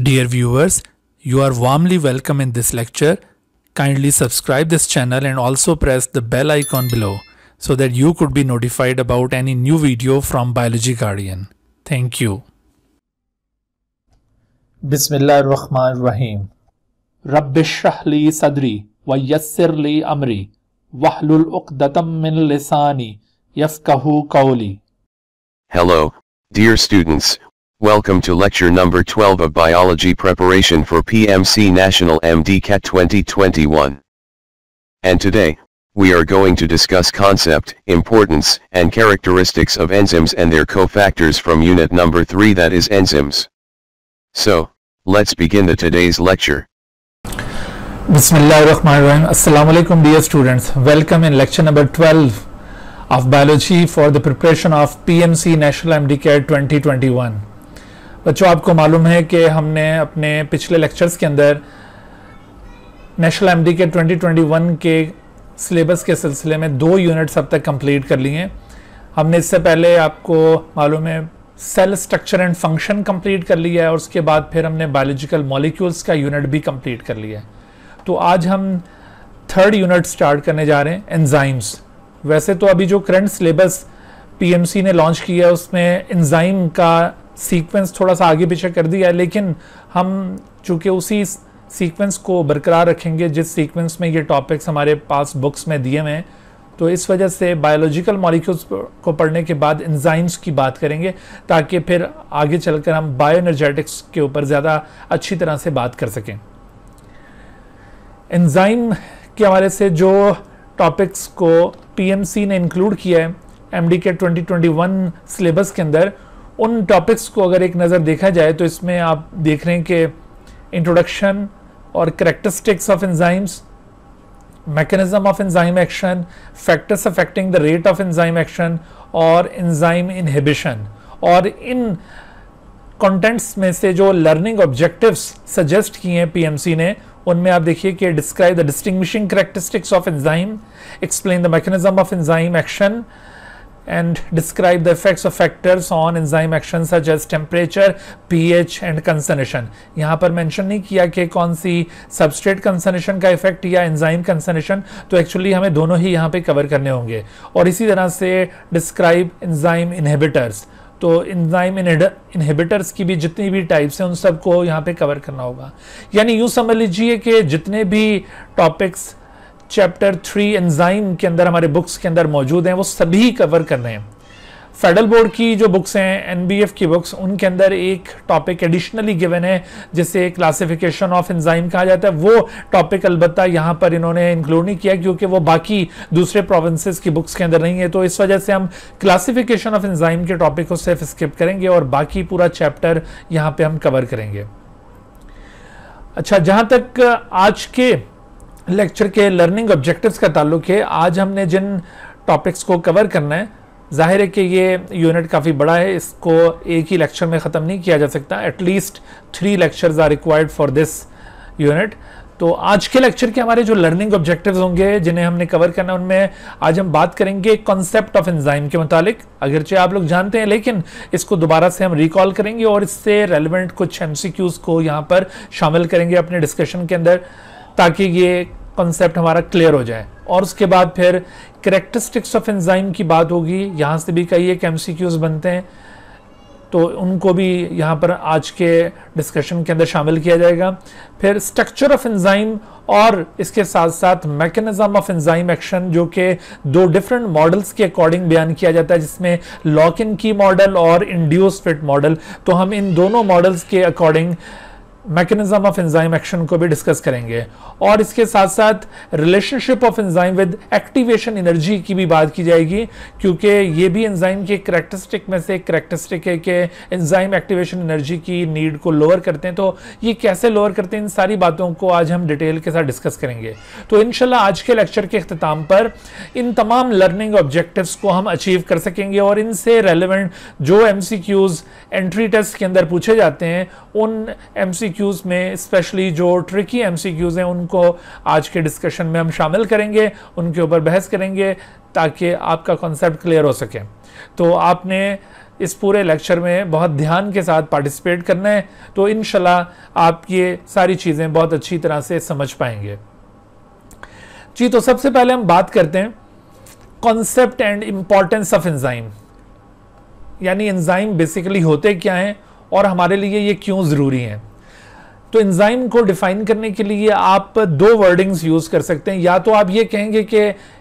Dear viewers, you are warmly welcome in this lecture. Kindly subscribe this channel and also press the bell icon below so that you could be notified about any new video from Biology Guardian. Thank you. Bismillah ar Rahman Rahim. Rabbishrah li sadri wa yassirli li amri wahlul uqdatam min lisani yafkahu qawli. Hello, dear students. Welcome to lecture number 12 of Biology Preparation for PMC National MDCAT 2021. And today, we are going to discuss concept, importance, and characteristics of enzymes and their cofactors from unit number 3 that is enzymes. So, let's begin the today's lecture. Bismillahirrahmanirrahim. Assalamualaikum dear students. Welcome in lecture number 12 of Biology for the preparation of PMC National MDCAT 2021. बच्चों आपको मालूम है कि हमने अपने पिछले lectures के अंदर नेशनल एमडी के 2021 के सिलेबस के सिलसिले में दो यूनिट्स अब तक कंप्लीट कर लिए हैं हमने इससे पहले आपको मालूम है cell structure and function complete कर लिया है और उसके बाद फिर हमने बायोलॉजिकल मॉलिक्यूल्स का यूनिट भी कंप्लीट कर लिया है तो आज हम थर्ड यूनिट स्टार्ट करने जा रहे हैं एंजाइम्स वैसे तो अभी जो करंट सिलेबस पीएमसी ने लॉन्च किया है उसमें एंजाइम का सीक्वेंस थोड़ा सा आगे पीछे कर दिया है लेकिन हम चूँकि उसी सीक्वेंस को बरकरार रखेंगे जिस सीक्वेंस में ये टॉपिक्स हमारे पास बुक्स में दिए हुए हैं तो इस वजह से बायोलॉजिकल मॉलिक्यूल्स को पढ़ने के बाद इंजाइम्स की बात करेंगे ताकि फिर आगे चलकर हम बायो के ऊपर ज़्यादा अच्छी तरह से बात कर सकें एंजाइम के हवाले से जो टॉपिक्स को पीएमसी ने इंक्लूड किया है डी के 2021 सिलेबस के अंदर उन टॉपिक्स को अगर एक नज़र देखा जाए तो इसमें आप देख रहे हैं कि इंट्रोडक्शन और characteristics of enzymes mechanism of enzyme action factors affecting the rate of enzyme action और एंजाइम इनहिबिशन और इन कंटेंट्स में से जो लर्निंग ऑब्जेक्टिव्स सजेस्ट किए हैं पीएमसी ने उनमें आप देखिए कि describe the distinguishing characteristics of enzyme explain the mechanism of enzyme action and describe the effects of factors on enzyme action such as temperature, pH and concentration यहाँ पर mention नहीं किया कि कौन सी substrate कंसनेशन का इफेक्ट या enzyme कंसनेशन तो actually हमें दोनों ही यहाँ pe कवर करने होंगे और इसी तरह से डिस्क्राइब enzyme inhibitors तो इंजाइम इनहिबिटर्स की भी जितनी भी टाइप्स हैं उन सबको यहाँ पे कवर करना होगा यानी यूँ समझ लीजिए कि जितने भी टॉपिक्स चैप्टर थ्री एंजाइम के अंदर हमारे बुक्स के अंदर मौजूद हैं वो सभी कवर कर रहे हैं फेडरल बोर्ड की जो बुक्स हैं एनबीएफ की बुक्स उनके अंदर एक टॉपिक एडिशनली गिवन है जिसे क्लासिफिकेशन ऑफ एंजाइम कहा जाता है वो टॉपिक अलबत् यहाँ पर इन्होंने इंक्लूड नहीं किया क्योंकि वो बाकी दूसरे प्रोविंसेस की बुक्स के अंदर नहीं है तो इस वजह से हम क्लासिफिकेशन ऑफ एंजाइम के टॉपिक को सिर्फ स्किप करेंगे और बाकी पूरा चैप्टर यहाँ पर हम कवर करेंगे अच्छा जहाँ तक आज के लेक्चर के लर्निंग ऑब्जेक्टिव्स का ताल्लुक है आज हमने जिन टॉपिक्स को कवर करना है जाहिर है कि ये यूनिट काफ़ी बड़ा है इसको एक ही लेक्चर में ख़त्म नहीं किया जा सकता at least three lectures are required for this unit तो आज के लेक्चर के हमारे जो लर्निंग ऑब्जेक्टिव्स होंगे जिन्हें हमने कवर करना है उनमें आज हम बात करेंगे कॉन्सेप्ट ऑफ एंजाइम के मुतालिक अगरचे आप लोग जानते हैं लेकिन इसको दोबारा से हम रिकॉल करेंगे और इससे रेलिवेंट कुछ एम को यहाँ पर शामिल करेंगे अपने डिस्कशन के अंदर ताकि ये कॉन्सेप्ट हमारा क्लियर हो जाए और उसके बाद फिर करेक्टरिस्टिक्स ऑफ एंजाइम की बात होगी यहाँ से भी कई एक एम बनते हैं तो उनको भी यहाँ पर आज के डिस्कशन के अंदर शामिल किया जाएगा फिर स्ट्रक्चर ऑफ एंजाइम और इसके साथ साथ मैकेनिज्म ऑफ एंजाइम एक्शन जो कि दो डिफरेंट मॉडल्स के अकॉर्डिंग बयान किया जाता है जिसमें लॉक इन की मॉडल और इंड्यूस फिट मॉडल तो हम इन दोनों मॉडल्स के according mechanism of enzyme action को भी डिस्कस करेंगे और इसके साथ साथ relationship of enzyme with activation energy की भी बात की जाएगी क्योंकि ये भी एंजाइम के करेक्टरिस्टिक में से एक करेक्टरिस्टिक है कि एंजाइम एक्टिवेशन एनर्जी की नीड को लोअर करते हैं तो ये कैसे लोअर करते हैं इन सारी बातों को आज हम डिटेल के साथ डिस्कस करेंगे तो इन आज के लेक्चर के अख्ताम पर इन तमाम लर्निंग ऑब्जेक्टिव को हम अचीव कर सकेंगे और इनसे रेलिवेंट जो एम एंट्री टेस्ट के अंदर पूछे जाते हैं उन एम एमसीक्यूज़ में स्पेशली जो ट्रिकी एमसीक्यूज़ हैं उनको आज के डिस्कशन में हम शामिल करेंगे उनके ऊपर बहस करेंगे ताकि आपका कॉन्सेप्ट क्लियर हो सके तो आपने इस पूरे लेक्चर में बहुत ध्यान के साथ पार्टिसिपेट करना है तो इन आप ये सारी चीज़ें बहुत अच्छी तरह से समझ पाएंगे जी तो सबसे पहले हम बात करते हैं concept and importance of enzyme यानी एंजाइम बेसिकली होते क्या हैं और हमारे लिए ये क्यों ज़रूरी हैं तो एंजाइम को डिफाइन करने के लिए आप दो वर्डिंग्स यूज कर सकते हैं या तो आप ये कहेंगे कि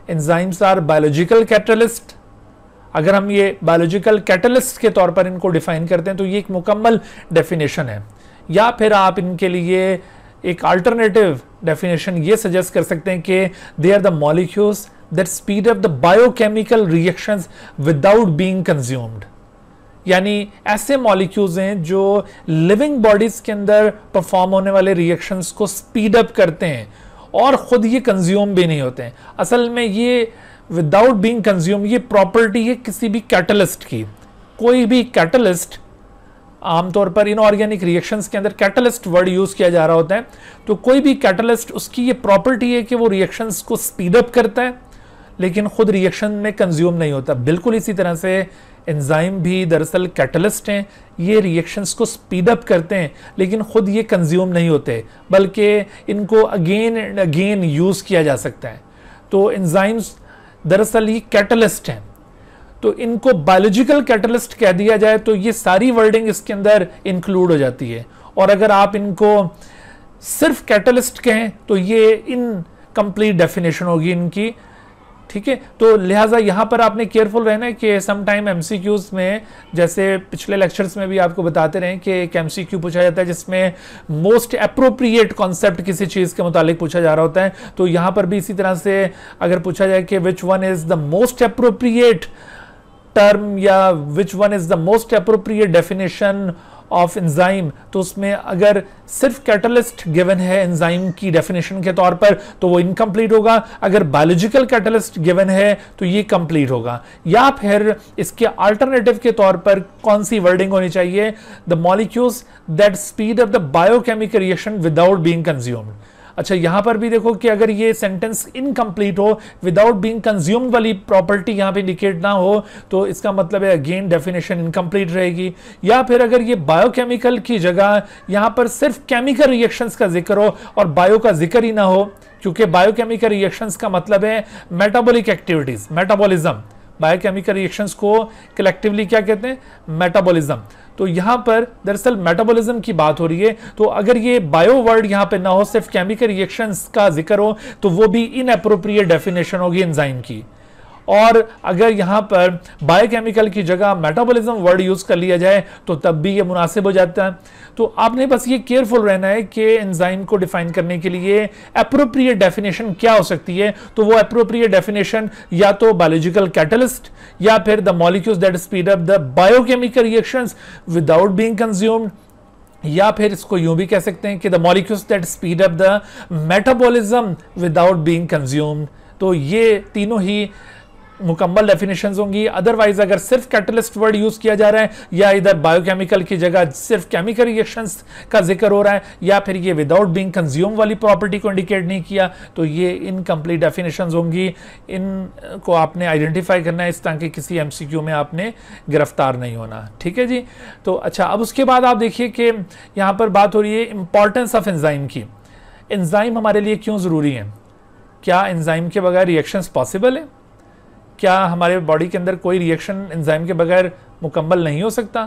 एंजाइम्स आर बायोलॉजिकल कैटलिस्ट अगर हम ये बायोलॉजिकल कैटलिस्ट के तौर पर इनको डिफाइन करते हैं तो ये एक मुकम्मल डेफिनेशन है या फिर आप इनके लिए एक अल्टरनेटिव डेफिनेशन ये सजेस्ट कर सकते हैं कि they are the molecules that speed of the biochemical reactions without being consumed यानी ऐसे मॉलिक्यूल्स हैं जो लिविंग बॉडीज के अंदर परफॉर्म होने वाले रिएक्शंस को स्पीड अप करते हैं और ख़ुद ये कंज्यूम भी नहीं होते हैं असल में ये विदाउट बीइंग कंज्यूम ये प्रॉपर्टी है किसी भी कैटलिस्ट की कोई भी कैटलिस्ट आमतौर पर इनऑर्गेनिक रिएक्शंस के अंदर कैटलिस्ट वर्ड यूज़ किया जा रहा होता है तो कोई भी कैटलिस्ट उसकी ये प्रॉपर्टी है कि वो रिएक्शंस को स्पीडअप करता है लेकिन खुद रिएक्शन में कंज्यूम नहीं होता बिल्कुल इसी तरह से एंजाइम भी दरअसल कैटलिस्ट हैं ये रिएक्शंस को स्पीडअप करते हैं लेकिन ख़ुद ये कंज्यूम नहीं होते बल्कि इनको अगेन एंड अगेन यूज़ किया जा सकता है तो एंजाइम्स दरअसल ये कैटलिस्ट हैं तो इनको बायोलॉजिकल कैटलिस्ट कह दिया जाए तो ये सारी वर्डिंग इसके अंदर इंक्लूड हो जाती है और अगर आप इनको सिर्फ कैटलिस्ट कहें तो ये इन कंप्लीट डेफिनेशन होगी इनकी ठीक है तो लिहाजा यहाँ पर आपने केयरफुल रहना है कि समटाइम एम में जैसे पिछले लेक्चर्स में भी आपको बताते रहे कि एक एम पूछा जाता है जिसमें मोस्ट अप्रोप्रिएट कॉन्सेप्ट किसी चीज़ के मुतालिक पूछा जा रहा होता है तो यहाँ पर भी इसी तरह से अगर पूछा जाए कि which one is the most appropriate term या which one is the most appropriate definition of enzyme तो उसमें अगर सिर्फ कैटलिस्ट गिवन है एंजाइम की डेफिनेशन के तौर पर तो वो इनकम्प्लीट होगा अगर बायोलॉजिकल कैटलिस्ट गिवन है तो ये कंप्लीट होगा या फिर इसके अल्टरनेटिव के तौर पर कौन सी वर्डिंग होनी चाहिए the molecules that speed of the biochemical reaction without being consumed अच्छा यहां पर भी देखो कि अगर ये सेंटेंस इनकम्प्लीट हो विदाउट बींग कंज्यूम वाली प्रॉपर्टी यहां पे इंडिकेट ना हो तो इसका मतलब है अगेन डेफिनेशन इनकम्प्लीट रहेगी या फिर अगर ये बायोकेमिकल की जगह यहां पर सिर्फ केमिकल रिएक्शंस का जिक्र हो और बायो का जिक्र ही ना हो क्योंकि बायोकेमिकल रिएक्शंस का मतलब है metabolic activities metabolism biochemical reactions को कलेक्टिवली क्या कहते हैं मेटाबॉलिज्म तो यहां पर दरअसल मेटाबॉलिज्म की बात हो रही है तो अगर ये बायो वर्ड यहां पे ना हो सिर्फ केमिकल रिएक्शंस का जिक्र हो तो वो भी इनअप्रोप्रिएट डेफिनेशन होगी एंजाइम की और अगर यहां पर बायोकेमिकल की जगह मेटाबॉलिज्म वर्ड यूज़ कर लिया जाए तो तब भी ये मुनासिब हो जाता है तो आपने बस ये केयरफुल रहना है कि एंजाइम को डिफाइन करने के लिए अप्रोप्रिएट डेफिनेशन क्या हो सकती है तो वो अप्रोप्रिएट डेफिनेशन या तो बायोलॉजिकल कैटलिस्ट या फिर the molecules that speed up the biochemical reactions without being consumed या फिर इसको यूं भी कह सकते हैं कि the molecules that speed up the metabolism without being consumed तो ये तीनों ही मुकम्मल डेफिनेशन होंगी अदरवाइज अगर सिर्फ कैटलिस्ट वर्ड यूज किया जा रहा है या इधर बायोकेमिकल की जगह सिर्फ केमिकल रिएक्शन का जिक्र हो रहा है या फिर ये विदाउट बींग कंज्यूम वाली प्रॉपर्टी को इंडिकेट नहीं किया तो ये इनकम्प्लीट डेफिनेशन होंगी इनको आपने आइडेंटिफाई करना है इस तरह के किसी एम में आपने गिरफ्तार नहीं होना ठीक है जी तो अच्छा अब उसके बाद आप देखिए कि यहाँ पर बात हो रही है इंपॉर्टेंस ऑफ एंजाइम की एंजाइम हमारे लिए क्यों ज़रूरी है क्या एंजाइम के बगैर रिएक्शंस पॉसिबल है क्या हमारे बॉडी के अंदर कोई रिएक्शन एंजाइम के बगैर मुकम्मल नहीं हो सकता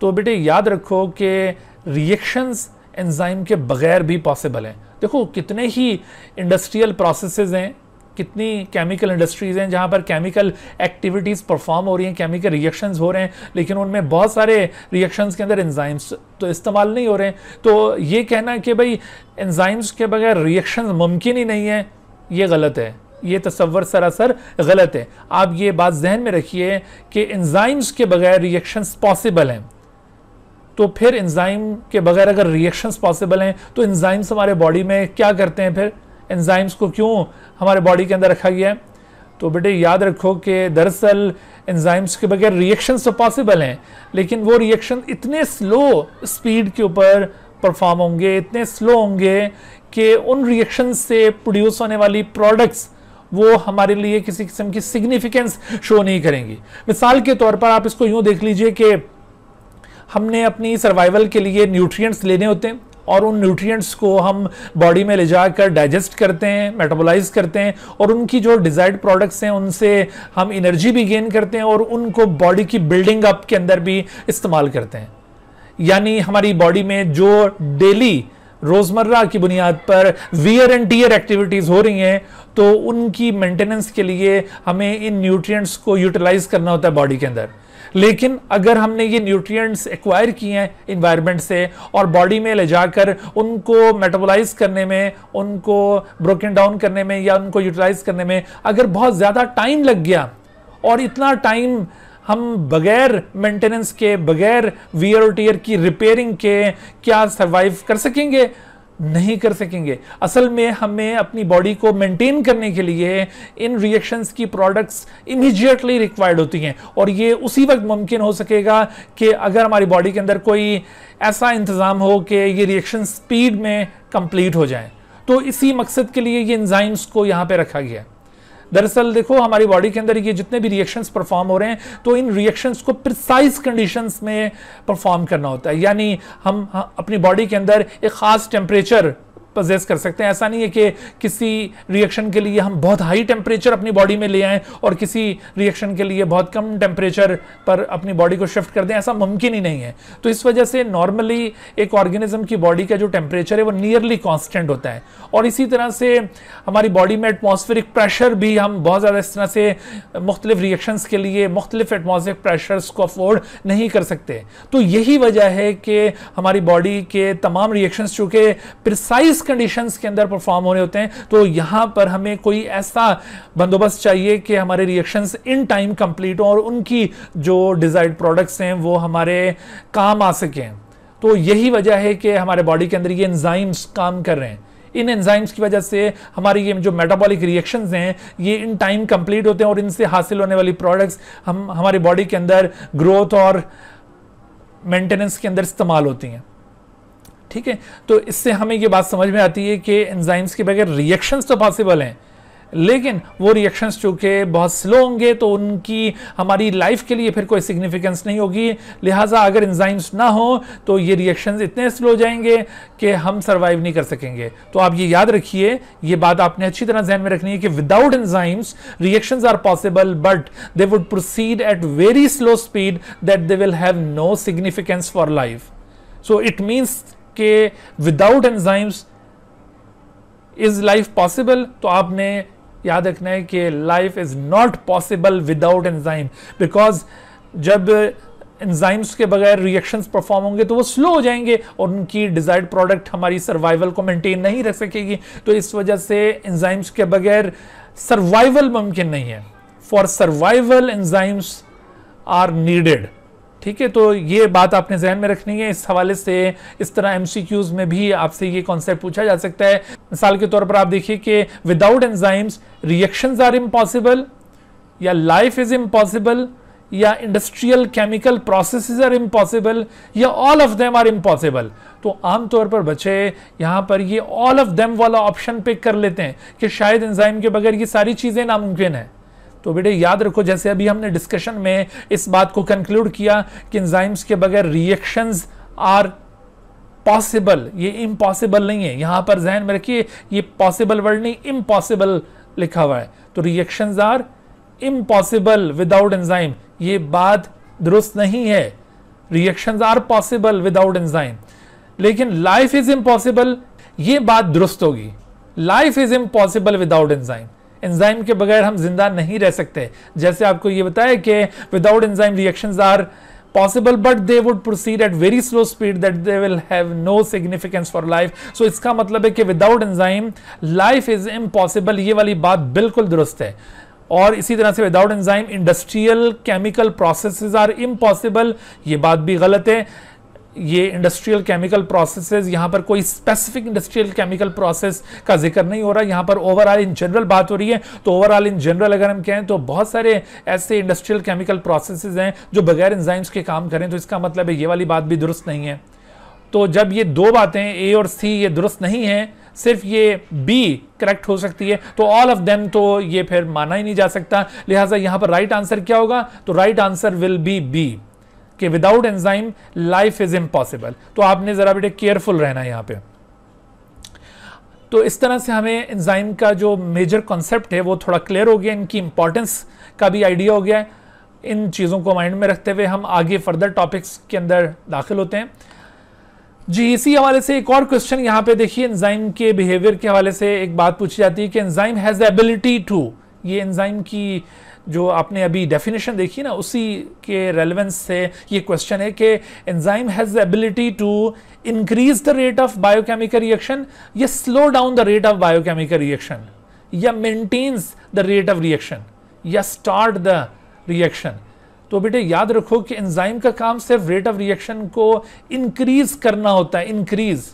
तो बेटे याद रखो कि रिएक्शंस एंजाइम के बगैर भी पॉसिबल हैं देखो कितने ही इंडस्ट्रियल प्रोसेसेस हैं कितनी केमिकल इंडस्ट्रीज़ हैं जहाँ पर केमिकल एक्टिविटीज़ परफॉर्म हो रही हैं केमिकल रिएक्शंस हो रहे हैं लेकिन उनमें बहुत सारे रिएक्शंस के अंदर एंजाइम्स तो इस्तेमाल नहीं हो रहे हैं तो ये कहना कि भाई एंजाइम्स के बगैर रिएक्शंस मुमकिन ही नहीं है ये गलत है ये तस्वर सरासर गलत है आप ये बात जहन में रखिए कि इंजाइम्स के बगैर रिएक्शंस पॉसिबल हैं तो फिर इंजाइम के बगैर अगर रिएक्शंस पॉसिबल हैं तो इंजाइम्स हमारे बॉडी में क्या करते हैं फिर इंजाइम्स को क्यों हमारे बॉडी के अंदर रखा गया है तो बेटे याद रखो कि दरअसल एंजाइम्स के बगैर रिएक्शंस तो पॉसिबल हैं लेकिन वो रिएक्शन इतने स्लो स्पीड के ऊपर परफॉर्म होंगे इतने स्लो होंगे कि उन रिएक्शन से प्रोड्यूस होने वाली प्रोडक्ट्स वो हमारे लिए किसी किस्म की सिग्निफिकेंस शो नहीं करेंगी मिसाल के तौर पर आप इसको यूं देख लीजिए कि हमने अपनी सर्वाइवल के लिए न्यूट्रिएंट्स लेने होते हैं और उन न्यूट्रिएंट्स को हम बॉडी में ले जाकर डाइजेस्ट करते हैं मेटाबोलाइज करते हैं और उनकी जो डिज़ायर्ड प्रोडक्ट्स हैं उनसे हम एनर्जी भी गेन करते हैं और उनको बॉडी की बिल्डिंग अप के अंदर भी इस्तेमाल करते हैं यानी हमारी बॉडी में जो डेली रोज़मर्रा की बुनियाद पर वियर एंड टीयर एक्टिविटीज़ हो रही हैं तो उनकी मेंटेनेंस के लिए हमें इन न्यूट्रिएंट्स को यूटिलाइज करना होता है बॉडी के अंदर लेकिन अगर हमने ये न्यूट्रिएंट्स एक्वायर किए हैं इन्वायरमेंट से और बॉडी में ले जाकर उनको मेटाबोलाइज करने में उनको ब्रोकन डाउन करने में या उनको यूटिलाइज करने में अगर बहुत ज़्यादा टाइम लग गया और इतना टाइम हम बगैर मेंटेनेंस के बगैर वीयर और टीयर की रिपेयरिंग के क्या सर्वाइव कर सकेंगे नहीं कर सकेंगे असल में हमें अपनी बॉडी को मेंटेन करने के लिए इन रिएक्शंस की प्रोडक्ट्स इमीजिएटली रिक्वायर्ड होती हैं और ये उसी वक्त मुमकिन हो सकेगा कि अगर हमारी बॉडी के अंदर कोई ऐसा इंतज़ाम हो कि ये रिएक्शन स्पीड में कंप्लीट हो जाए तो इसी मकसद के लिए ये इंजाइम्स को यहाँ पे रखा गया है दरअसल देखो हमारी बॉडी के अंदर ये जितने भी रिएक्शंस परफॉर्म हो रहे हैं तो इन रिएक्शंस को प्रिसाइज कंडीशंस में परफॉर्म करना होता है यानी हम अपनी बॉडी के अंदर एक ख़ास टेम्परेचर पजेस कर सकते हैं ऐसा नहीं है कि किसी रिएक्शन के लिए हम बहुत हाई टेम्परेचर अपनी बॉडी में ले आएँ और किसी रिएक्शन के लिए बहुत कम टेम्परेचर पर अपनी बॉडी को शिफ्ट कर दें ऐसा मुमकिन ही नहीं है तो इस वजह से नॉर्मली एक ऑर्गेनिज्म की बॉडी का जो टेम्परेचर है वो नियरली कॉन्स्टेंट होता है और इसी तरह से हमारी बॉडी में एटमोसफेरिक प्रेशर भी हम बहुत ज़्यादा इस तरह से मुख्तलिफ रिएक्शंस के लिए मुख्तलिफ एटमोसफेरिक प्रेशर्स को अफोर्ड नहीं कर सकते तो यही वजह है कि हमारी बॉडी के तमाम रिएक्शंस चूँकि प्रिसाइज कंडीशंस के अंदर परफॉर्म होने होते हैं तो यहां पर हमें कोई ऐसा बंदोबस्त चाहिए कि हमारे रिएक्शंस इन टाइम कंप्लीट हो और उनकी जो डिजायर्ड प्रोडक्ट्स हैं वो हमारे काम आ सकें तो यही वजह है कि हमारे बॉडी के अंदर ये एंजाइम्स काम कर रहे हैं इन एंजाइम्स की वजह से हमारी ये जो मेटाबॉलिक रिएक्शंस हैं ये इन टाइम कंप्लीट होते हैं और इनसे हासिल होने वाली प्रोडक्ट्स हम हमारी बॉडी के अंदर ग्रोथ और मेंटेनेंस के अंदर इस्तेमाल होती हैं ठीक है तो इससे हमें ये बात समझ में आती है कि एंजाइम्स के बगैर रिएक्शंस तो पॉसिबल हैं लेकिन वो रिएक्शंस चूंकि बहुत स्लो होंगे तो उनकी हमारी लाइफ के लिए फिर कोई सिग्निफिकेंस नहीं होगी लिहाजा अगर इंजाइम्स ना हो तो ये रिएक्शंस इतने स्लो हो जाएंगे कि हम सर्वाइव नहीं कर सकेंगे तो आप ये याद रखिए ये बात आपने अच्छी तरह जहन में रखनी है कि without enzymes reactions are possible but they would proceed at very slow speed that they will have no significance for life so it means के without enzymes is life possible तो आपने याद रखना है कि life is not possible without enzyme because जब enzymes के बगैर रिएक्शंस परफॉर्म होंगे तो वो स्लो हो जाएंगे और उनकी डिजायर्ड प्रोडक्ट हमारी सर्वाइवल को मेंटेन नहीं रख सकेगी तो इस वजह से एंजाइम्स के बगैर सर्वाइवल मुमकिन नहीं है for survival enzymes are needed ठीक है तो ये बात आपने जहन में रखनी है इस हवाले से इस तरह एमसीक्यूज में भी आपसे ये कॉन्सेप्ट पूछा जा सकता है मिसाल के तौर पर आप देखिए कि without enzymes reaction are impossible या लाइफ इज इम्पॉसिबल या industrial chemical process are impossible या all of them are impossible तो आमतौर पर बच्चे यहां पर ये ऑल ऑफ देम वाला ऑप्शन पिक कर लेते हैं कि शायद एंजाइम के बगैर ये सारी चीज़ें नामुमकिन है तो बेटे याद रखो जैसे अभी हमने डिस्कशन में इस बात को कंक्लूड किया कि इंजाइम्स के बगैर रिएक्शंस आर पॉसिबल ये इम्पॉसिबल नहीं है यहां पर जहन में रखिए ये पॉसिबल वर्ड नहीं इम्पॉसिबल लिखा हुआ है तो reaction are impossible without enzyme ये बात दुरुस्त नहीं है reaction are possible without enzyme लेकिन लाइफ इज इम्पॉसिबल ये बात दुरुस्त होगी life is impossible without enzyme enzyme के बगैर हम जिंदा नहीं रह सकते जैसे आपको ये बताया कि without enzyme reaction are possible but they would proceed at very slow speed that they will have no significance for life so इसका मतलब है कि without enzyme life is impossible ये वाली बात बिल्कुल दुरुस्त है और इसी तरह से without enzyme industrial chemical process are impossible ये बात भी गलत है ये इंडस्ट्रियल केमिकल प्रोसेसेस यहाँ पर कोई स्पेसिफिक इंडस्ट्रियल केमिकल प्रोसेस का जिक्र नहीं हो रहा यहाँ पर ओवरऑल इन जनरल बात हो रही है तो ओवरऑल इन जनरल अगर हम कहें तो बहुत सारे ऐसे इंडस्ट्रियल केमिकल प्रोसेसेस हैं जो बगैर इंजाइम्स के काम करें तो इसका मतलब है ये वाली बात भी दुरुस्त नहीं है तो जब ये दो बातें ए और सी ये दुरुस्त नहीं है सिर्फ ये बी करेक्ट हो सकती है तो ऑल ऑफ देम तो ये फिर माना ही नहीं जा सकता लिहाजा यहाँ पर राइट right आंसर क्या होगा तो right answer will be B कि without enzyme life is impossible तो आपने ज़रा बेटे केयरफुल रहना यहाँ पे तो इस तरह से हमें एंजाइम का जो मेजर कॉन्सेप्ट है वो थोड़ा क्लियर हो गया इनकी इंपॉर्टेंस का भी आइडिया हो गया है इन चीज़ों को माइंड में रखते हुए हम आगे फर्दर टॉपिक्स के अंदर दाखिल होते हैं जी इसी हवाले से एक और क्वेश्चन यहाँ पे देखिए एंजाइम के बिहेवियर के हवाले से एक बात पूछी जाती है कि एंजाइम हैज़ एबिलिटी टू ये एंजाइम की जो आपने अभी डेफिनेशन देखी ना उसी के रेलेवेंस से ये क्वेश्चन है कि enzyme has the ability to increase the rate of biochemical reaction या slow down the rate of biochemical reaction या maintains the rate of reaction या स्टार्ट द रिएक्शन तो बेटे याद रखो कि एंजाइम का काम सिर्फ रेट ऑफ रिएक्शन को इंक्रीज करना होता है इंक्रीज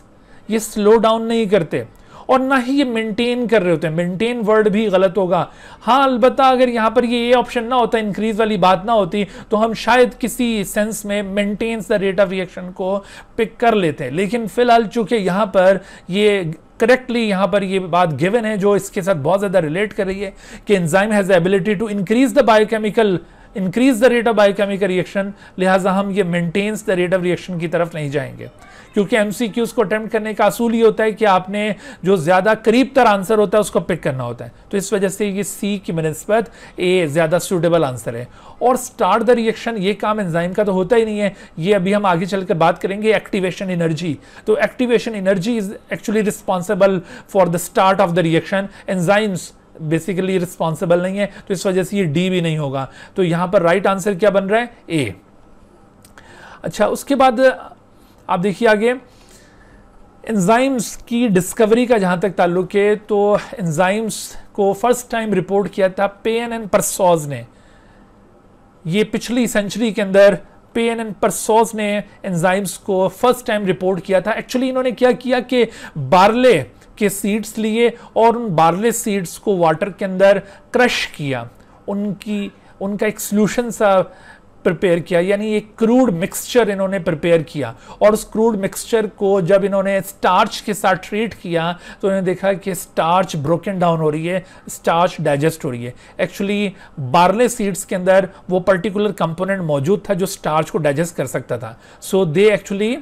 ये स्लो डाउन नहीं करते और ना ही ये मेंटेन कर रहे होते हैं मेंटेन वर्ड भी गलत होगा हाँ अलबत् अगर यहाँ पर ये ऑप्शन ना होता इंक्रीज वाली बात ना होती तो हम शायद किसी सेंस में maintains the rate of reaction को पिक कर लेते हैं लेकिन फिलहाल चूंकि यहाँ पर ये करेक्टली यहाँ पर ये बात गिवन है जो इसके साथ बहुत ज़्यादा रिलेट कर रही है कि enzyme has ability to increase the biochemical increase the rate of biochemical reaction लिहाजा हम ये maintains the rate of reaction की तरफ नहीं जाएंगे क्योंकि एम को अटैम्प्ट करने का असूल ये होता है कि आपने जो ज़्यादा करीब तर आंसर होता है उसको पिक करना होता है तो इस वजह से ये सी की बनस्बत ए ज़्यादा सूटेबल आंसर है और स्टार्ट द रिएक्शन ये काम एंजाइम का तो होता ही नहीं है ये अभी हम आगे चलकर बात करेंगे एक्टिवेशन एनर्जी तो activation energy is actually responsible for the start of the reaction enzymes basically responsible नहीं है तो इस वजह से ये डी भी नहीं होगा तो यहां पर राइट right आंसर क्या बन रहा है ए अच्छा उसके बाद आप देखिए आगे एंजाइम्स की डिस्कवरी का जहां तक ताल्लुक है तो एंजाइम्स को फर्स्ट टाइम रिपोर्ट किया था पेन एंड परसोज ने ये पिछली सेंचुरी के अंदर पेन एंड परसोज ने एंजाइम्स को फर्स्ट टाइम रिपोर्ट किया था एक्चुअली इन्होंने क्या किया कि बारले के सीड्स लिए और उन बारले सीड्स को वाटर के अंदर क्रश किया उनकी उनका एक सोल्यूशन सा प्रिपेयर किया यानी एक क्रूड मिक्सचर इन्होंने प्रिपेयर किया और उस क्रूड मिक्सचर को जब इन्होंने स्टार्च के साथ ट्रीट किया तो इन्होंने देखा कि स्टार्च ब्रोकन डाउन हो रही है स्टार्च डाइजेस्ट हो रही है एक्चुअली बार्ले सीड्स के अंदर वो पर्टिकुलर कंपोनेंट मौजूद था जो स्टार्च को डाइजेस्ट कर सकता था so they actually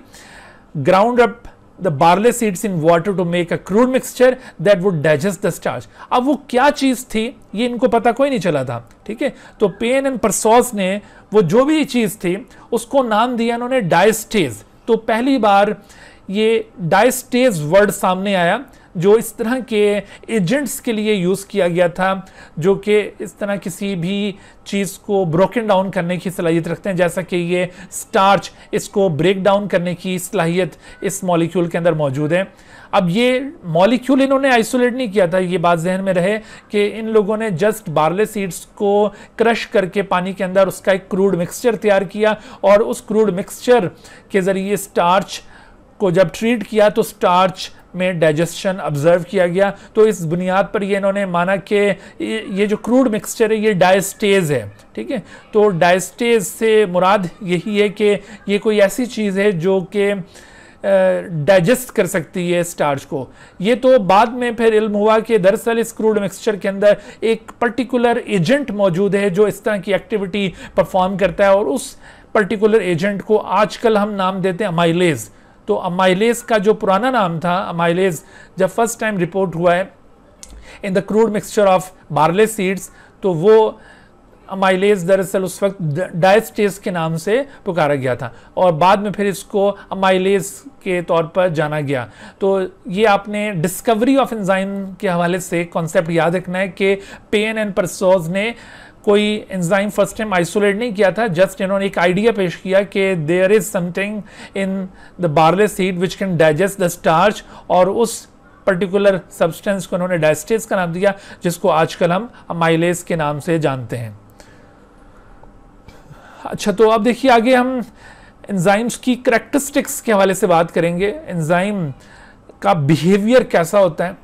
ground up the barley seeds in water to make a crude mixture that would digest the starch. अब वो क्या चीज़ थी ये इनको पता कोई नहीं चला था ठीक है तो पेन एंड परसॉस ने वो जो भी चीज़ थी उसको नाम दिया इन्होंने डायस्टेज तो पहली बार ये डायस्टेज वर्ड सामने आया जो इस तरह के एजेंट्स के लिए यूज़ किया गया था जो कि इस तरह किसी भी चीज़ को ब्रोकन डाउन करने की सलाहियत रखते हैं जैसा कि ये स्टार्च इसको ब्रेक डाउन करने की सलाहियत इस मॉलिक्यूल के अंदर मौजूद है अब ये मॉलिक्यूल इन्होंने आइसोलेट नहीं किया था ये बात जहन में रहे कि इन लोगों ने जस्ट बार्ले सीड्स को क्रश करके पानी के अंदर उसका एक क्रूड मिक्सचर तैयार किया और उस क्रूड मिक्सचर के ज़रिए स्टार्च को जब ट्रीट किया तो स्टार्च में डाइजेशन ऑब्जर्व किया गया तो इस बुनियाद पर ये इन्होंने माना कि ये जो क्रूड मिक्सचर है ये डायस्टेज है ठीक है तो डायस्टेज से मुराद यही है कि ये कोई ऐसी चीज़ है जो कि डाइजेस्ट कर सकती है स्टार्च को ये तो बाद में फिर इल्म हुआ कि दरअसल इस क्रूड मिक्सचर के अंदर एक पर्टिकुलर एजेंट मौजूद है जो इस तरह की एक्टिविटी परफॉर्म करता है और उस पर्टिकुलर एजेंट को आजकल हम नाम देते हैं माइलेज़ तो अमाइलेज का जो पुराना नाम था अमाइलेज जब फर्स्ट टाइम रिपोर्ट हुआ है in the crude mixture of barley seeds तो वो अमाइलेज दरअसल उस वक्त डायस्टेस के नाम से पुकारा गया था और बाद में फिर इसको अमाइलेज के तौर पर जाना गया तो ये आपने डिस्कवरी ऑफ एंजाइम के हवाले से कॉन्सेप्ट याद रखना है कि पेन एंड परसोज ने कोई एंजाइम फर्स्ट टाइम आइसोलेट नहीं किया था जस्ट इन्होंने एक आइडिया पेश किया कि there is something in the barley seed which can digest the starch और उस पर्टिकुलर सब्सटेंस को उन्होंने डायस्टेज का नाम दिया जिसको आजकल हम माइलेज के नाम से जानते हैं अच्छा तो अब देखिए आगे हम एंजाइम्स की करेक्टरिस्टिक्स के हवाले से बात करेंगे एंजाइम का बिहेवियर कैसा होता है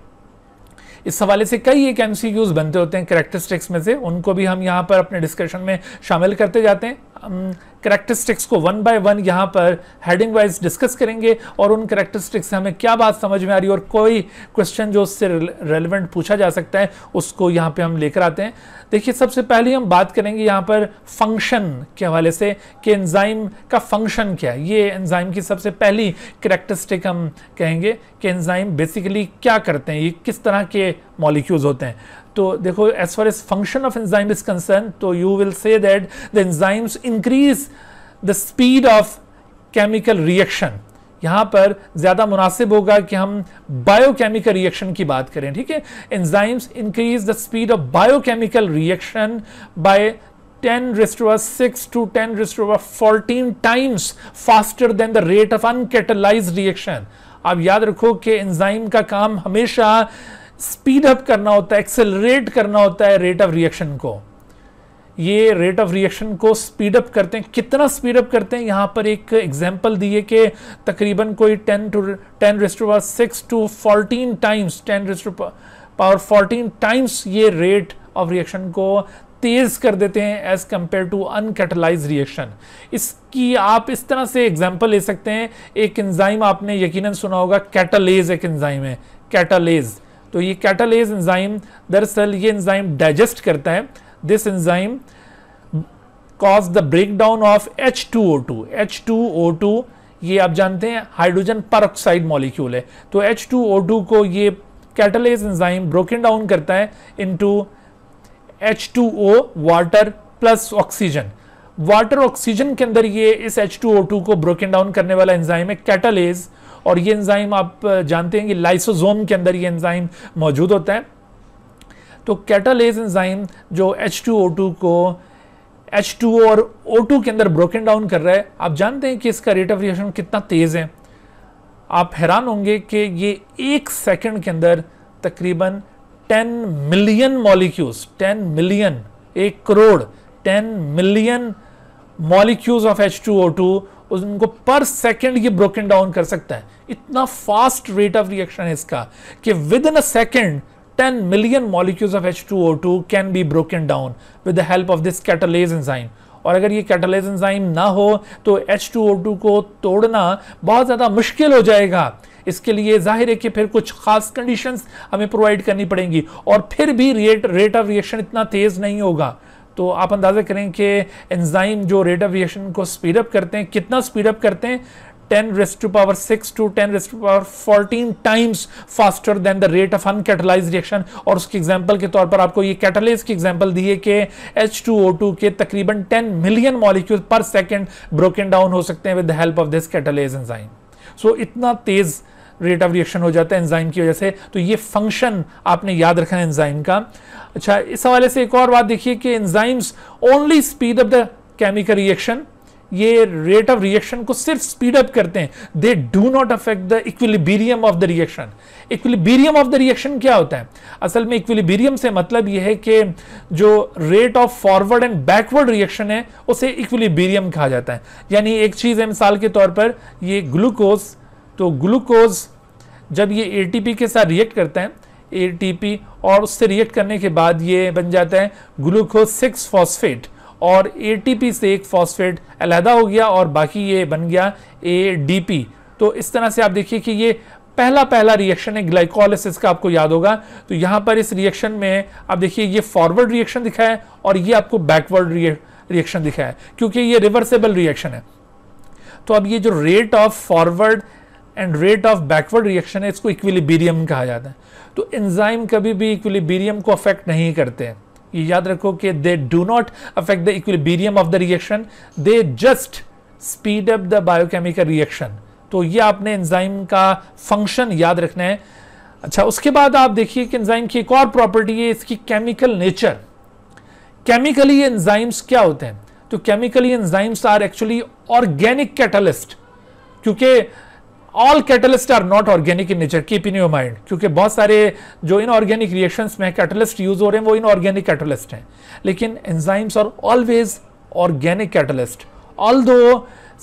इस हवाले से कई एक एमसीक्यूज बनते होते हैं करेक्टरिस्टिक्स में से उनको भी हम यहाँ पर अपने डिस्कशन में शामिल करते जाते हैं करेक्टरिस्टिक्स को वन बाय वन यहाँ पर हेडिंग वाइज डिस्कस करेंगे और उन करेक्टरिस्टिक्स से हमें क्या बात समझ में आ रही है और कोई क्वेश्चन जो उससे रेलिवेंट पूछा जा सकता है उसको यहाँ पे हम लेकर आते हैं देखिए सबसे पहले हम बात करेंगे यहाँ पर फंक्शन के हवाले से कि एंजाइम का फंक्शन क्या है ये एंजाइम की सबसे पहली करेक्टरिस्टिक हम कहेंगे कि एंजाइम बेसिकली क्या करते हैं ये किस तरह के मॉलिक्यूल्स होते हैं तो देखो as far as function of enzyme is concern तो you will see that the enzymes increase the speed of chemical reaction यहां पर ज्यादा मुनासिब होगा कि हम बायोकेमिकल रिएक्शन की बात करें ठीक है enzymes increase the speed of biochemical reaction by 10 raise to power 6 to 10 raise to power 14 times faster than the rate of uncatalysed reaction आप याद रखो कि एंजाइम का काम हमेशा स्पीड अप करना होता है एक्सेलरेट करना होता है रेट ऑफ रिएक्शन को ये रेट ऑफ रिएक्शन को स्पीड अप करते हैं कितना स्पीड अप करते हैं यहाँ पर एक एग्जांपल दिए कि तकरीबन कोई 10 to 10 raised to power six to 14 times 10 raised to power 14 times ये रेट ऑफ रिएक्शन को तेज़ कर देते हैं as compare to uncatalysed reaction इसकी आप इस तरह से एग्जाम्पल ले सकते हैं एक इंजाइम आपने यकीनन सुना होगा कैटलेज एक इंजाइम है कैटलेज़ तो ये कैटलेज इंजाइम दरअसल ये इंजाइम डाइजेस्ट करता है this enzyme cause the break down of H two O two H two O two ये आप जानते हैं हाइड्रोजन पर ऑक्साइड मॉलिक्यूल है तो एच टू ओ टू को ये कैटलेज इंजाइम ब्रोकन डाउन करता है into H two O water plus oxygen water oxygen के अंदर ये इस एच टू ओ टू को ब्रोकन डाउन करने वाला इंजाइम है कैटलेज और ये एंजाइम आप जानते हैं कि लाइसोजोम के अंदर ये एंजाइम मौजूद होता है तो कैटालेज एंजाइम जो H2O2 को H2O और O2 के अंदर ब्रोकन डाउन कर रहा है आप जानते हैं कि इसका रेट ऑफ रिएक्शन कितना तेज़ है आप हैरान होंगे कि ये एक सेकंड के अंदर तकरीबन 10 मिलियन मॉलिक्यूल्स 10 मिलियन एक crore 10 million molecules of H two O two उनको पर सेकेंड ये ब्रोकन डाउन कर सकता है इतना फास्ट रेट ऑफ रिएक्शन है इसका कि with in a second 10 million molecules of two can be broken down with the help of this catalase enzyme और अगर ये कैटलेज एंजाइम ना हो तो एच टू ओ टू को तोड़ना बहुत ज़्यादा मुश्किल हो जाएगा इसके लिए जाहिर है कि फिर कुछ खास कंडीशंस हमें प्रोवाइड करनी पड़ेंगी और फिर भी रेट रेट ऑफ रिएक्शन इतना तेज़ नहीं होगा तो आप अंदाज़ा करें कि एंजाइम जो रेट ऑफ रिएक्शन को स्पीडअप करते हैं कितना स्पीडअप करते हैं 10 raised to power 6 to 10 raised to power 14 times faster than the rate of uncatalysed reaction और उसके एग्जांपल के तौर पर आपको ये कैटलाइज की एग्जांपल दी है कि H2O2 के तकरीबन 10 million molecule per second broken down हो सकते हैं with the help of this catalyse enzyme so इतना तेज़ रेट ऑफ रिएक्शन हो जाता है एंजाइम की वजह से तो ये फंक्शन आपने याद रखना है एंजाइम का अच्छा इस हवाले से एक और बात देखिए कि enzymes only speed up the chemical reaction ये रेट ऑफ रिएक्शन को सिर्फ स्पीड अप करते हैं they do not affect the equilibrium of the reaction equilibrium of the reaction क्या होता है असल में इक्विलिबीरियम से मतलब यह है कि जो rate of forward and backward reaction है उसे इक्विलिबीरियम कहा जाता है यानी एक चीज़ है मिसाल के तौर पर यह ग्लूकोज तो ग्लूकोज जब ये एटीपी के साथ रिएक्ट करता है एटीपी और उससे रिएक्ट करने के बाद ये बन जाता है ग्लूकोज सिक्स फॉस्फेट और एटीपी से एक फॉस्फेट अलहदा हो गया और बाकी ये बन गया ए तो इस तरह से आप देखिए कि ये पहला पहला रिएक्शन है ग्लाइकोलिसिस का आपको याद होगा तो यहाँ पर इस रिएक्शन में आप देखिए ये फॉरवर्ड रिएक्शन दिखाया है और ये आपको बैकवर्ड रिएक्शन दिखा है क्योंकि ये रिवर्सेबल रिएक्शन है तो अब ये जो rate of forward and rate of backward reaction है इसको इक्विलिबीरियम कहा जाता है तो एंजाइम कभी भी इक्विलिबीरियम को अफेक्ट नहीं करते हैं ये याद रखो कि they do not affect the equilibrium of the reaction they just speed up the biochemical reaction तो ये आपने एंजाइम का फंक्शन याद रखना है अच्छा उसके बाद आप देखिए कि एंजाइम की एक और प्रॉपर्टी है इसकी केमिकल नेचर केमिकली एंजाइम्स क्या होते हैं तो chemically enzymes are actually organic catalyst क्योंकि all catalyst are not organic in nature keep in your mind क्योंकि बहुत सारे जो इनऑर्गेनिक रिएक्शंस में कैटलिस्ट यूज हो रहे हैं वो इनऑर्गेनिक कैटलिस्ट हैं लेकिन enzymes are always organic catalyst although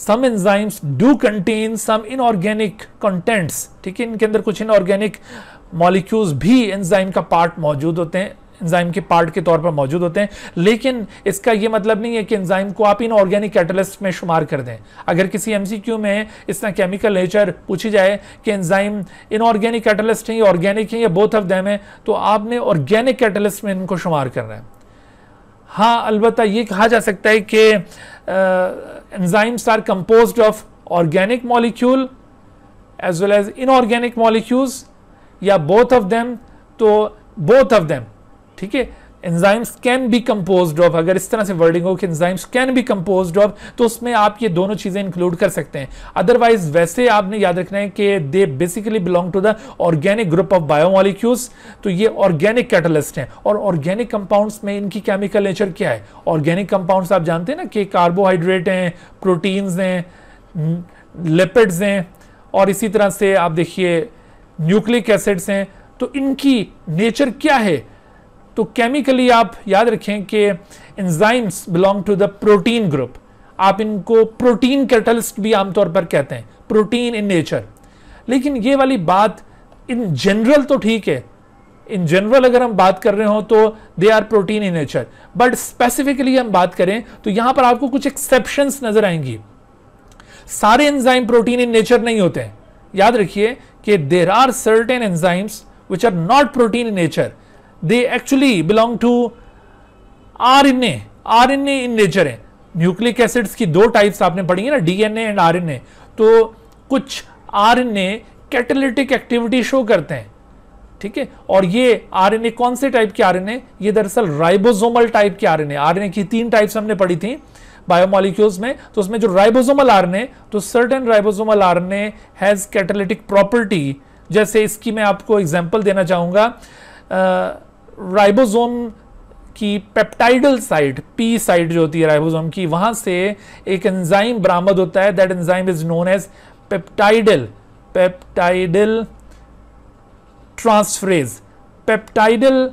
some enzymes do contain some inorganic contents ठीक है इनके अंदर कुछ इनऑर्गेनिक मॉलिक्यूल्स भी एंजाइम का पार्ट मौजूद होते हैं एंजाइम के पार्ट के तौर पर मौजूद होते हैं लेकिन इसका यह मतलब नहीं है कि एंजाइम को आप इन ऑर्गेनिक कैटलिस्ट में शुमार कर दें अगर किसी एमसीक्यू में इस तरह केमिकल नेचर पूछी जाए कि एंजाइम इन ऑर्गेनिक कैटलिस्ट हैं या ऑर्गेनिक हैं या बोथ ऑफ दैम है तो आपने ऑर्गेनिक कैटलिस्ट में इनको शुमार करना है हाँ अलबत् ये कहा जा सकता है कि enzymes are compose of organic molecule as well as inorganic molecules या बोथ ऑफ देम तो बोथ ऑफ देम ठीक है enzymes can be compose of अगर इस तरह से वर्डिंग हो कि enzymes can be compose of तो उसमें आप ये दोनों चीज़ें इंक्लूड कर सकते हैं अदरवाइज वैसे आपने याद रखना है कि they basically belong to the organic group of biomolecules तो ये ऑर्गेनिक कैटलिस्ट हैं और ऑर्गेनिक कंपाउंड्स में इनकी केमिकल नेचर क्या है ऑर्गेनिक कंपाउंड्स आप जानते हैं ना कि कार्बोहाइड्रेट हैं प्रोटीन्स हैं लिपिड्स हैं और इसी तरह से आप देखिए न्यूक्लिक एसिड्स हैं तो इनकी नेचर क्या है तो केमिकली आप याद रखें कि enzymes belong to the protein group आप इनको प्रोटीन कैटलिस्ट भी आमतौर पर कहते हैं प्रोटीन इन नेचर लेकिन ये वाली बात इन जनरल तो ठीक है इन जनरल अगर हम बात कर रहे हो तो they are protein in nature but specifically हम बात करें तो यहां पर आपको कुछ एक्सेप्शन नजर आएंगी सारे एंजाइम प्रोटीन इन नेचर नहीं होते याद रखिए कि there are certain enzymes which are not protein in nature they actually belong to RNA, RNA in nature है न्यूक्लिक एसिड्स की दो टाइप्स आपने पढ़ी है ना डीएनए एंड आरएनए तो कुछ आरएनए कैटालिटिक एक्टिविटी शो करते हैं ठीक है और ये आरएनए कौन से टाइप के आरएनए ये दरअसल राइबोसोमल टाइप के आरएनए आरएनए की तीन टाइप्स हमने पढ़ी थी बायोमोलिक्यूल्स में तो उसमें जो राइबोसोमल आरएनए तो certain ribosomal RNA has catalytic property जैसे इसकी मैं आपको एग्जांपल देना चाहूंगा राइबोसोम की पेप्टाइडल साइड पी साइड जो होती है राइबोसोम की वहां से एक एंजाइम बरामद होता है that enzyme is known as peptidyl peptidyl transferase peptidyl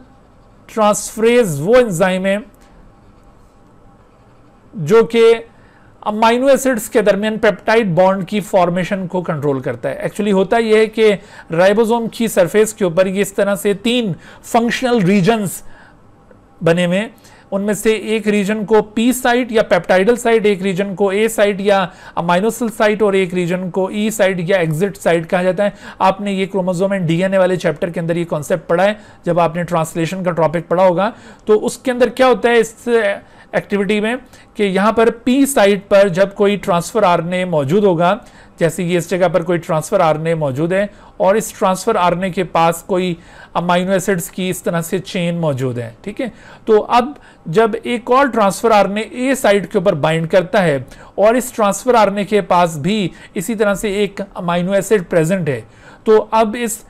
transferase वो एंजाइम है जो कि अमाइनो एसिड्स के दरमियान पेप्टाइड बॉन्ड की फॉर्मेशन को कंट्रोल करता है एक्चुअली होता यह है कि राइबोसोम की सरफेस के ऊपर ये इस तरह से तीन फंक्शनल रीजन्स बने हुए उनमें से एक रीजन को पी साइट या पेप्टाइडल साइट एक रीजन को ए साइट या अमाइनोसल साइट और एक रीजन को ई e साइट या एग्जिट साइट कहा जाता है आपने ये क्रोमोजोम एंड डीएनए वाले चैप्टर के अंदर ये कॉन्सेप्ट पढ़ा है जब आपने ट्रांसलेशन का टॉपिक पढ़ा होगा तो उसके अंदर क्या होता है इस एक्टिविटी में कि यहाँ पर पी साइट पर जब कोई ट्रांसफर आर मौजूद होगा जैसे कि इस जगह पर कोई ट्रांसफर आर मौजूद है और इस ट्रांसफर आर के पास कोई अमाइनो एसिड्स की इस तरह से चेन मौजूद है ठीक है तो अब जब एक और ट्रांसफर आर ए साइट के ऊपर बाइंड करता है और इस ट्रांसफर आर के पास भी इसी तरह से एक अमाइनो एसिड प्रेजेंट है तो अब इस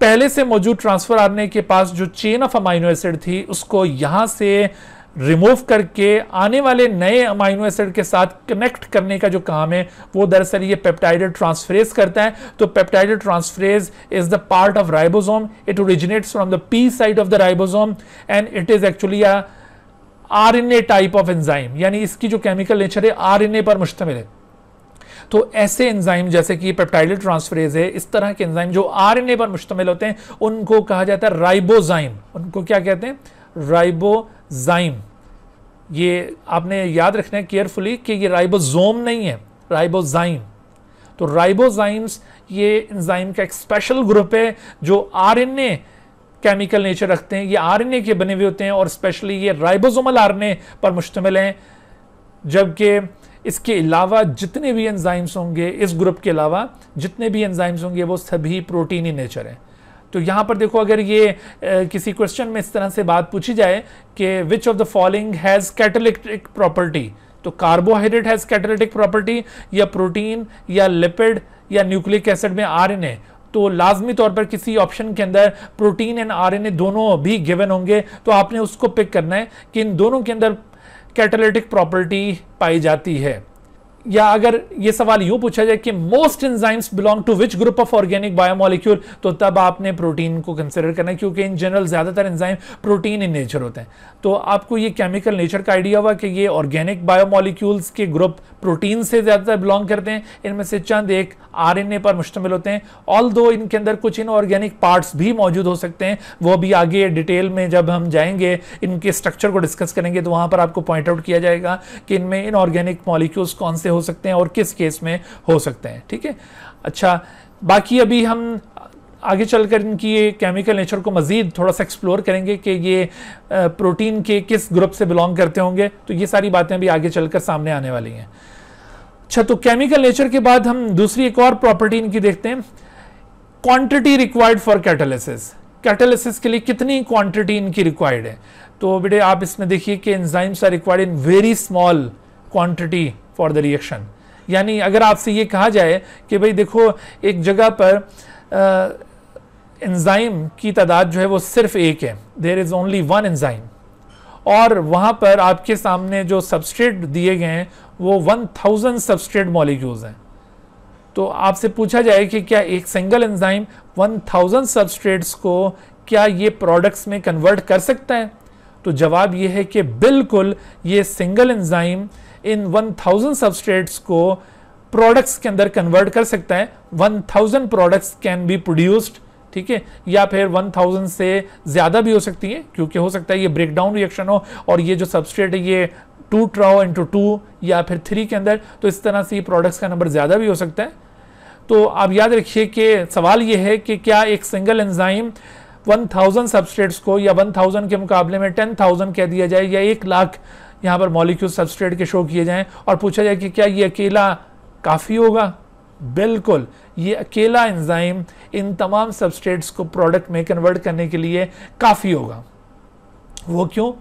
पहले से मौजूद ट्रांसफर आरएनए के पास जो चेन ऑफ अमाइनो एसिड थी उसको यहां से रिमूव करके आने वाले नए अमाइनो एसिड के साथ कनेक्ट करने का जो काम है वो दरअसल ये पेप्टाइड ट्रांसफ्रेज करता है तो peptide transferase is the part of ribosome it originates from the P side of the ribosome and it is actually R N A type of enzyme यानी इसकी जो केमिकल नेचर है आर एन ए पर मुश्तमिल है तो ऐसे enzyme जैसे कि पेप्टाइड ट्रांसफ्रेज है इस तरह के एंजाइम जो आर एन ए पर मुश्तमिल होते हैं उनको कहा जाता है राइबोजाइम उनको क्या कहते हैं राइबो जाइम ये आपने याद रखना है केयरफुली कि ये राइबोजोम नहीं है राइबोजाइम तो राइबोजाइम्स ये इंजाइम का एक स्पेशल ग्रुप है जो आरएनए केमिकल नेचर रखते हैं ये आरएनए के बने हुए होते हैं और स्पेशली ये राइबोजोमल आरएनए पर मुश्तम है जबकि इसके अलावा जितने भी एंजाइम्स होंगे इस ग्रुप के अलावा जितने भी एंजाइम्स होंगे वो सभी प्रोटीनी नेचर हैं तो यहाँ पर देखो अगर ये किसी क्वेश्चन में इस तरह से बात पूछी जाए कि which of the following has catalytic property तो कार्बोहाइड्रेट हैज़ कैटलिटिक प्रॉपर्टी या प्रोटीन या लिपिड या न्यूक्लिक एसिड में आर तो लाजमी तौर पर किसी ऑप्शन के अंदर प्रोटीन एंड आरएनए दोनों भी गिवन होंगे तो आपने उसको पिक करना है कि इन दोनों के अंदर कैटलिटिक प्रॉपर्टी पाई जाती है या अगर ये सवाल यूं पूछा जाए कि most enzymes belong to which group of organic biomolecule तो तब आपने प्रोटीन को कंसिडर करना है क्योंकि इन जनरल ज़्यादातर एंजाइम प्रोटीन इन नेचर होते हैं तो आपको ये केमिकल नेचर का आइडिया हुआ कि ये ऑर्गेनिक बायोमोलिक्यूल्स के ग्रुप प्रोटीन से ज़्यादातर बिलोंग करते हैं इनमें से चंद एक आर पर मुश्तमिल होते हैं ऑल दो इनके अंदर कुछ इनऑर्गेनिक पार्ट्स भी मौजूद हो सकते हैं वो भी आगे डिटेल में जब हम जाएंगे इनके स्ट्रक्चर को डिस्कस करेंगे तो वहाँ पर आपको पॉइंट आउट किया जाएगा कि इनमें इनऑर्गेनिक मॉलिक्यूल्स कौन से हो सकते हैं और किस केस में हो सकते हैं ठीक है अच्छा बाकी अभी हम आगे चलकर इनकी ये केमिकल नेचर को मज़ीद थोड़ा सा एक्सप्लोर करेंगे कि ये प्रोटीन के किस ग्रुप से बिलोंग करते होंगे तो ये सारी बातें भी आगे चलकर सामने आने वाली हैं अच्छा तो केमिकल नेचर के बाद हम दूसरी एक और प्रॉपर्टी इनकी देखते हैं quantity required for catalysis catalysis के लिए कितनी क्वांटिटी इनकी रिक्वायर्ड है तो बेटे आप इसमें देखिए कि enzymes are required in very small quantity for the reaction यानी अगर आपसे ये कहा जाए कि भाई देखो एक जगह पर एंजाइम की तादाद जो है वो सिर्फ एक है there is only one enzyme और वहाँ पर आपके सामने जो सबस्ट्रेट दिए गए हैं वो वन थाउजेंड सबस्ट्रेट मॉलिक्यूल्स हैं तो आपसे पूछा जाए कि क्या एक single enzyme one thousand substrates को क्या ये प्रोडक्ट्स में कन्वर्ट कर सकता है तो जवाब ये है कि बिल्कुल ये सिंगल एंजाइम इन वन थाउजेंड सबस्ट्रेट्स को प्रोडक्ट्स के अंदर कन्वर्ट कर सकता है one thousand products can be produced ठीक है या फिर 1000 से ज़्यादा भी हो सकती है क्योंकि हो सकता है ये ब्रेकडाउन रिएक्शन हो और ये जो सबस्ट्रेट है ये टू ट्राओ इंटू टू या फिर थ्री के अंदर तो इस तरह से ये प्रोडक्ट्स का नंबर ज़्यादा भी हो सकता है तो आप याद रखिए कि सवाल ये है कि क्या एक सिंगल एंजाइम 1000 सबस्ट्रेट्स को या 1000 के मुकाबले में 10000 कह दिया जाए या एक लाख यहाँ पर मॉलिक्यूल सबस्ट्रेट के शो किए जाएं और पूछा जाए कि क्या ये अकेला काफ़ी होगा बिल्कुल ये अकेला एंजाइम इन तमाम सबस्टेट्स को प्रोडक्ट में कन्वर्ट करने के लिए काफ़ी होगा वो क्यों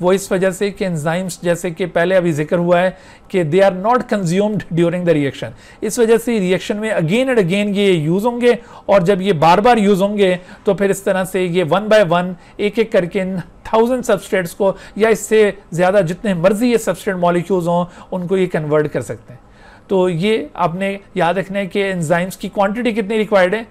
वो इस वजह से कि एंजाइम्स जैसे कि पहले अभी जिक्र हुआ है कि they are not consumed during the reaction इस वजह से रिएक्शन में अगेन एंड अगेन ये यूज़ होंगे और जब ये बार बार यूज़ होंगे तो फिर इस तरह से ये वन बाय वन एक एक करके इन थाउजेंड सबस्टेट्स को या इससे ज़्यादा जितने मर्जी ये सबस्टेट मॉलिक्यूल्स हों उनको ये कन्वर्ट कर सकते हैं तो ये आपने याद रखना है कि एंजाइम्स की क्वांटिटी कितनी रिक्वायर्ड है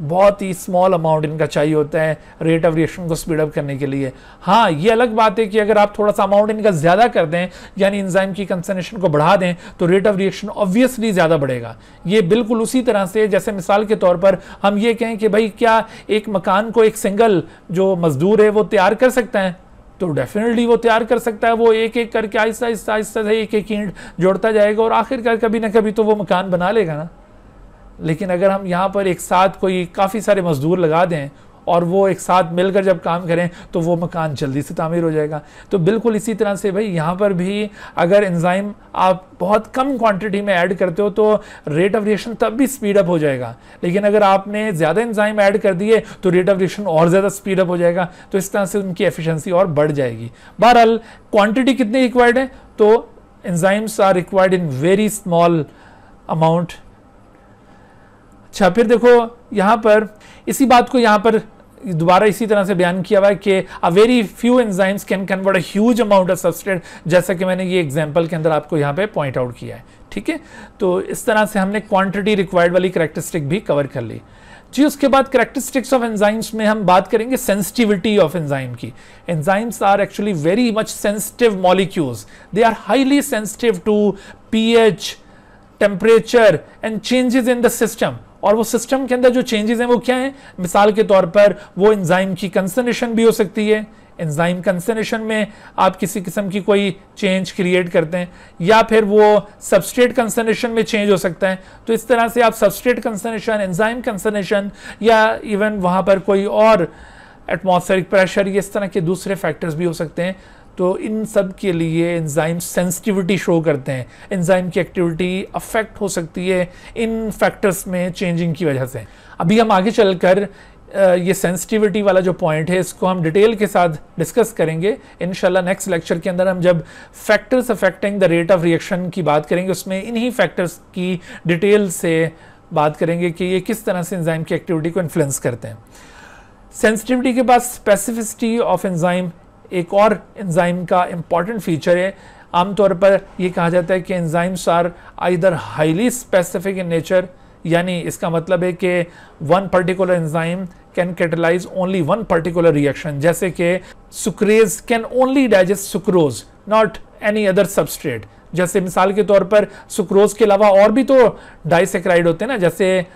बहुत ही स्मॉल अमाउंट इनका चाहिए होता है रेट ऑफ रिएक्शन को स्पीड अप करने के लिए हाँ ये अलग बात है कि अगर आप थोड़ा सा अमाउंट इनका ज़्यादा कर दें यानी इंजाइम की कंसनट्रेशन को बढ़ा दें तो रेट ऑफ रिएक्शन ऑब्वियसली ज़्यादा बढ़ेगा ये बिल्कुल उसी तरह से जैसे मिसाल के तौर पर हम ये कहें कि भाई क्या एक मकान को एक सिंगल जो मज़दूर है वो तैयार कर सकता है तो डेफिनेटली वो तैयार कर सकता है वो एक एक करके आहिस्ता आहिस्ता आहिस्ता से एक एक ईंट जोड़ता जाएगा और आखिरकार कभी ना कभी तो वो मकान बना लेगा ना लेकिन अगर हम यहाँ पर एक साथ कोई काफ़ी सारे मज़दूर लगा दें और वो एक साथ मिलकर जब काम करें तो वो मकान जल्दी से तामीर हो जाएगा तो बिल्कुल इसी तरह से भाई यहाँ पर भी अगर एंजाइम आप बहुत कम क्वांटिटी में ऐड करते हो तो रेट ऑफ रिएक्शन तब भी स्पीड अप हो जाएगा लेकिन अगर आपने ज़्यादा एंजाइम ऐड कर दिए तो रेट ऑफ रिएक्शन और ज़्यादा स्पीड अप हो जाएगा तो इस तरह से उनकी एफिशिएंसी और बढ़ जाएगी बहरहाल क्वांटिटी कितनी रिक्वायर्ड है तो enzymes are required in very small amount अच्छा फिर देखो यहाँ पर इसी बात को यहाँ पर दोबारा इसी तरह से बयान किया हुआ है कि a very few enzymes can convert a huge amount of substrate जैसा कि मैंने ये एग्जांपल के अंदर आपको यहाँ पे पॉइंट आउट किया है ठीक है तो इस तरह से हमने क्वांटिटी रिक्वायर्ड वाली करेक्टरिस्टिक भी कवर कर ली जी उसके बाद करेक्टरिस्टिक्स ऑफ एंजाइम्स में हम बात करेंगे सेंसिटिविटी ऑफ एंजाइम की enzymes are actually very much sensitive molecules they are highly sensitive to pH temperature and changes in the system और वो सिस्टम के अंदर जो चेंजेस हैं वो क्या हैं मिसाल के तौर पर वो एंजाइम की कंसनेशन भी हो सकती है एंजाइम कंसनेशन में आप किसी किस्म की कोई चेंज क्रिएट करते हैं या फिर वो सबस्ट्रेट कंसनेशन में चेंज हो सकता है तो इस तरह से आप सबस्ट्रेट कंसनेशन एंजाइम कंसनेशन या इवन वहाँ पर कोई और एटमोसफेरिक प्रेशर ये इस तरह के दूसरे फैक्टर्स भी हो सकते हैं तो इन सब के लिए एंजाइम सेंसिटिविटी शो करते हैं एंजाइम की एक्टिविटी अफेक्ट हो सकती है इन फैक्टर्स में चेंजिंग की वजह से अभी हम आगे चलकर ये सेंसिटिविटी वाला जो पॉइंट है इसको हम डिटेल के साथ डिस्कस करेंगे इन नेक्स्ट लेक्चर के अंदर हम जब factors affecting the rate of reaction की बात करेंगे उसमें इन्हीं फैक्टर्स की डिटेल से बात करेंगे कि ये किस तरह से एंजाइम की एक्टिविटी को इन्फ्लुएंस करते हैं सेंसिटिविटी के बाद स्पेसिफिसिटी ऑफ एंजाइम एक और एंजाइम का इम्पॉर्टेंट फीचर है आमतौर पर यह कहा जाता है कि enzymes are either highly specific in nature यानी इसका मतलब है कि one particular enzyme can catalyse only one particular reaction जैसे कि sucrase can only digest sucrose not any other substrate जैसे मिसाल के तौर पर सुक्रोज के अलावा और भी तो डाइसेक्राइड होते हैं ना जैसे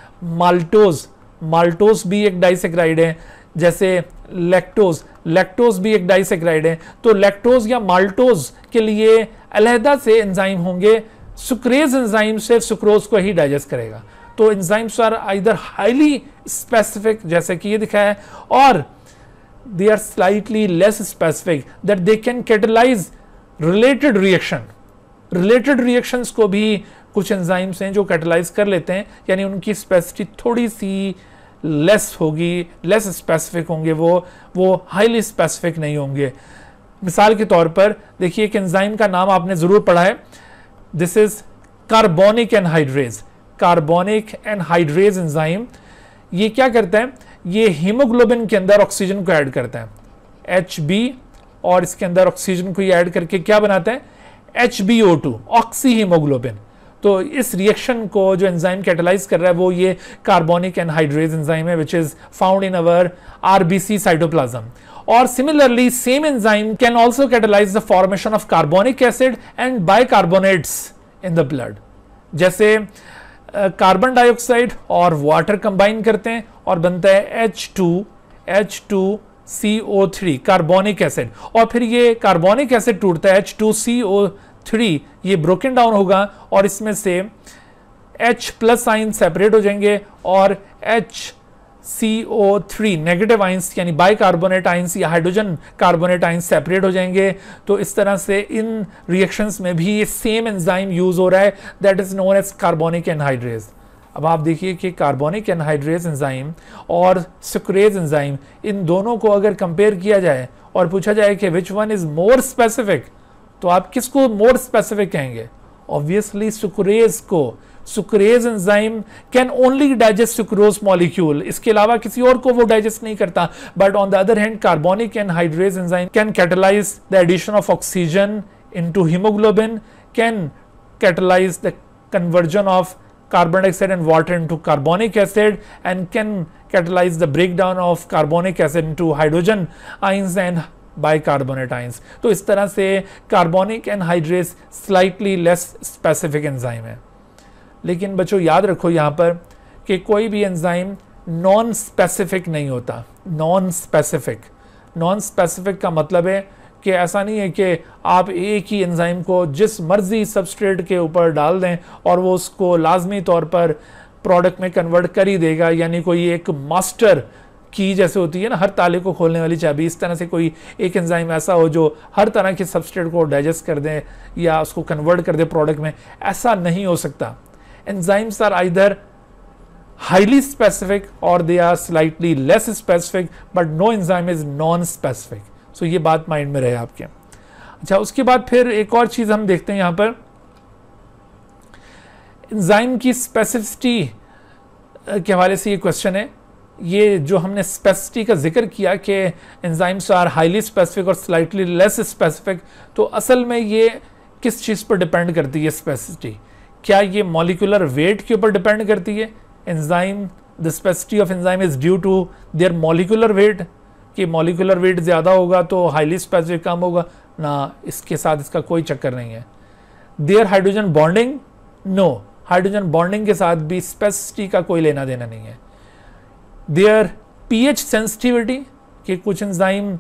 माल्टोज माल्टोज भी एक डाइसेक्राइड है जैसे लैक्टोज लैक्टोज भी एक डाइसेक्राइड है तो लैक्टोज या माल्टोज के लिए अलहदा से एंजाइम होंगे सुक्रेज एंजाइम से सुक्रोज को ही डाइजेस्ट करेगा तो enzymes are either highly specific जैसे कि ये दिखाया है और they are slightly less specific that they can catalyse related reaction related reactions को भी कुछ एंजाइम्स हैं जो कैटलाइज कर लेते हैं यानी उनकी स्पेसिटी थोड़ी सी लेस होगी लेस स्पेसिफिक होंगे वो वो हाईली स्पेसिफिक नहीं होंगे मिसाल के तौर पर देखिए एक एंजाइम का नाम आपने ज़रूर पढ़ा है this is carbonic anhydrase carbonic anhydrase enzyme ये क्या करता है ये हीमोग्लोबिन के अंदर ऑक्सीजन को ऐड करता है एच और इसके अंदर ऑक्सीजन को ये ऐड करके क्या बनाते हैं H B O two oxy haemoglobin तो इस रिएक्शन को जो एंजाइम कैटलाइज कर रहा है वो ये कार्बोनिक एनहाइड्रेज एंजाइम है which is found in our RBC cytoplasm और similarly same enzyme can also catalyse the formation of carbonic acid and carbonates in the blood जैसे कार्बन डाइऑक्साइड और वाटर कंबाइन करते हैं और बनता है H two H two C O three carbonic acid और फिर ये कार्बोनिक एसिड टूटता है H two C O three ये ब्रोकन डाउन होगा और इसमें से एच प्लस आइन सेपरेट हो जाएंगे और H C O three negative ions यानी बाई कार्बोनेट आइंस या हाइड्रोजन कार्बोनेट आइंस सेपरेट हो जाएंगे तो इस तरह से इन रिएक्शंस में भी ये सेम एंजाइम यूज हो रहा है that is known as carbonic anhydrase अब आप देखिए कि कार्बोनिक एनहाइड्रेज एंजाइम और सुक्रेज एंजाइम इन दोनों को अगर कंपेयर किया जाए और पूछा जाए कि which one is more specific तो आप किसको मोर स्पेसिफिक कहेंगे ऑब्वियसली सुक्रेज को sucrase enzyme can only digest sucrose molecule इसके अलावा किसी और को वो डाइजेस्ट नहीं करता but on the other hand carbonic anhydrase enzyme can catalyse the addition of oxygen into haemoglobin can catalyse the conversion of carbon dioxide and water into carbonic acid and can catalyse the break down of carbonic acid into hydrogen ions and bicarbonate ions तो इस तरह से carbonic anhydrase slightly less specific enzyme है लेकिन बच्चों याद रखो यहाँ पर कि कोई भी एंजाइम नॉन स्पेसिफिक नहीं होता नॉन स्पेसिफिक नॉन स्पेसिफिक का मतलब है कि ऐसा नहीं है कि आप एक ही एंजाइम को जिस मर्जी सबस्ट्रेट के ऊपर डाल दें और वो उसको लाजमी तौर पर प्रोडक्ट में कन्वर्ट कर ही देगा यानी कोई एक मास्टर की जैसे होती है ना हर ताले को खोलने वाली चाबी इस तरह से कोई एक एंजाइम ऐसा हो जो हर तरह के सबस्ट्रेट को डाइजेस्ट कर दें या उसको कन्वर्ट कर दे प्रोडक्ट में ऐसा नहीं हो सकता enzymes are either highly specific और they are slightly less specific but no enzyme is non specific so ये बात माइंड में रहे आपके अच्छा उसके बाद फिर एक और चीज हम देखते हैं यहां पर एंजाइम की स्पेसिफिटी के हवाले से ये क्वेश्चन है ये जो हमने स्पेसिटी का जिक्र किया कि एंजाइम्स आर हाईली स्पेसिफिक और स्लाइटली लेस स्पेसिफिक तो असल में ये किस चीज़ पर डिपेंड करती है स्पेसिटी क्या ये मॉलिकुलर वेट के ऊपर डिपेंड करती है enzyme the specificity of enzyme is due to their molecular weight कि मॉलिकुलर वेट ज़्यादा होगा तो हाईली स्पेसिफिक कम होगा ना इसके साथ इसका कोई चक्कर नहीं है their hydrogen bonding no hydrogen bonding के साथ भी स्पेसिटी का कोई लेना देना नहीं है देयर पीएच सेंसिटिविटी कि कुछ एंजाइम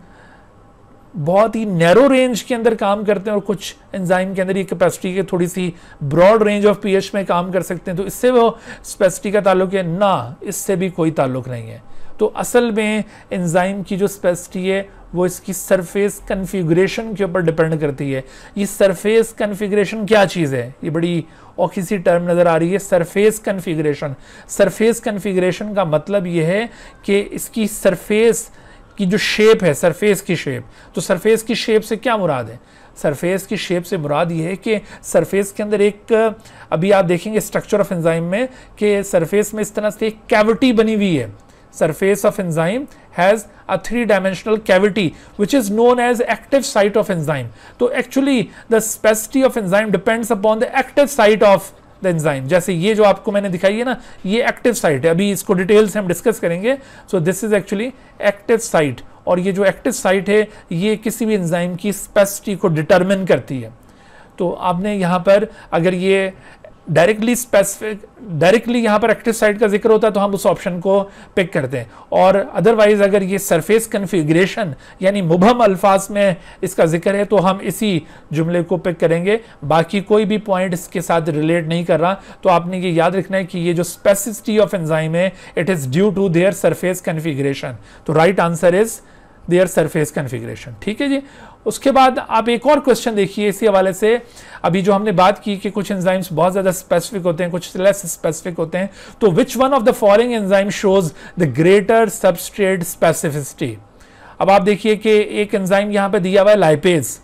बहुत ही नैरो रेंज के अंदर काम करते हैं और कुछ एंजाइम के अंदर ये कैपेसिटी के थोड़ी सी ब्रॉड रेंज ऑफ पीएच में काम कर सकते हैं तो इससे वो स्पेसिटी का ताल्लुक है ना इससे भी कोई ताल्लुक नहीं है तो असल में एंजाइम की जो स्पेसिटी है वो इसकी सरफेस कन्फिग्रेशन के ऊपर डिपेंड करती है ये सरफेस कन्फिग्रेशन क्या चीज़ है ये बड़ी औखी सी टर्म नज़र आ रही है सरफेस कन्फिग्रेशन सरफेस कन्फिग्रेशन का मतलब ये है कि इसकी सरफेस की जो शेप है सरफेस की शेप तो सरफेस की शेप से क्या मुराद है सरफेस की शेप से मुराद ये है कि सरफेस के अंदर एक अभी आप देखेंगे स्ट्रक्चर ऑफ एंजाइम में कि सरफेस में इस तरह से एक कैविटी बनी हुई है surface of enzyme has a three-dimensional cavity which is known as active site of enzyme. So actually the specificity of enzyme depends upon the active site of the enzyme जैसे ये जो आपको मैंने दिखाई है ना ये एक्टिव साइट है अभी इसको डिटेल से हम डिस्कस करेंगे so this is actually active site और ये जो एक्टिव साइट है ये किसी भी एंजाइम की स्पेसिटी को डिटर्मिन करती है तो आपने यहाँ पर अगर ये डायरेक्टली स्पेसिफिक डायरेक्टली यहाँ पर एक्टिव साइट का जिक्र होता है तो हम उस ऑप्शन को पिक करते हैं और अदरवाइज अगर ये सरफेस कन्फिग्रेशन यानी मुबहम अल्फाज में इसका जिक्र है तो हम इसी जुमले को पिक करेंगे बाकी कोई भी पॉइंट इसके साथ रिलेट नहीं कर रहा तो आपने ये याद रखना है कि ये जो स्पेसिसिटी ऑफ एंजाइम है it is due to their surface configuration तो right answer is their surface configuration ठीक है जी उसके बाद आप एक और क्वेश्चन देखिए इसी हवाले से अभी जो हमने बात की कि कुछ एंजाइम्स बहुत ज़्यादा स्पेसिफिक होते हैं कुछ लेस स्पेसिफिक होते हैं तो which one of the following enzyme shows the greater substrate specificity अब आप देखिए कि एक एंजाइम यहां पर दिया हुआ है लाइपेज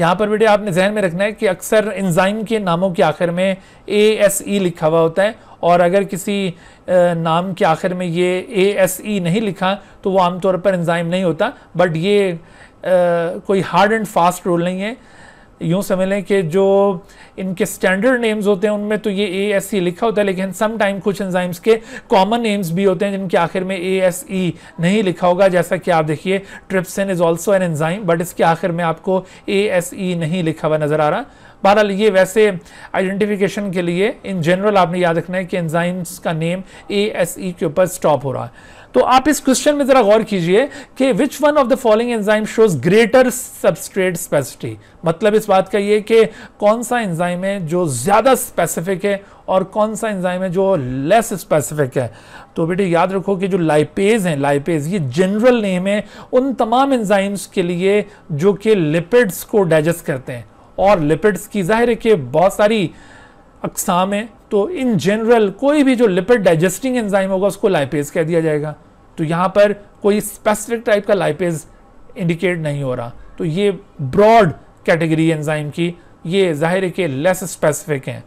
यहां पर बेटे आपने जहन में रखना है कि अक्सर एंजाइम के नामों के आखिर में ए एस ई लिखा हुआ होता है और अगर किसी नाम के आखिर में ये ए एस ई नहीं लिखा तो वो आमतौर पर इंजाइम नहीं होता बट ये कोई हार्ड एंड फास्ट रूल नहीं है यूँ समझ लें कि जो इनके स्टैंडर्ड नेम्स होते हैं उनमें तो ये ए एस सी लिखा होता है लेकिन सम टाइम कुछ एंजाइम्स के कॉमन नेम्स भी होते हैं जिनके आखिर में ए एस ई नहीं लिखा होगा जैसा कि आप देखिए trypsin is also an enzyme but इसके आखिर में आपको ए एस ई नहीं लिखा हुआ नज़र आ रहा बहरहाल ये वैसे आइडेंटिफिकेशन के लिए इन जनरल आपने याद रखना है कि एंजाइम्स का नेम ए एस ई के ऊपर स्टॉप हो रहा है तो आप इस क्वेश्चन में जरा गौर कीजिए कि which one of the following enzyme shows greater substrate specificity मतलब इस बात का ये कि कौन सा एंजाइम है जो ज़्यादा स्पेसिफिक है और कौन सा एंजाइम है जो लेस स्पेसिफिक है तो बेटे याद रखो कि जो लाइपेज हैं लाइपेज ये जनरल नेम है उन तमाम एंजाइम्स के लिए जो कि लिपिड्स को डाइजेस्ट करते हैं और लिपिड्स की जाहिर है कि बहुत सारी अकसाम हैं तो इन जनरल कोई भी जो लिपिड डाइजेस्टिंग एंजाइम होगा उसको लाइपेज कह दिया जाएगा तो यहाँ पर कोई स्पेसिफिक टाइप का लाइपेज इंडिकेट नहीं हो रहा तो ये ब्रॉड कैटेगरी एंजाइम की ये जाहिर है लेस स्पेसिफिक हैं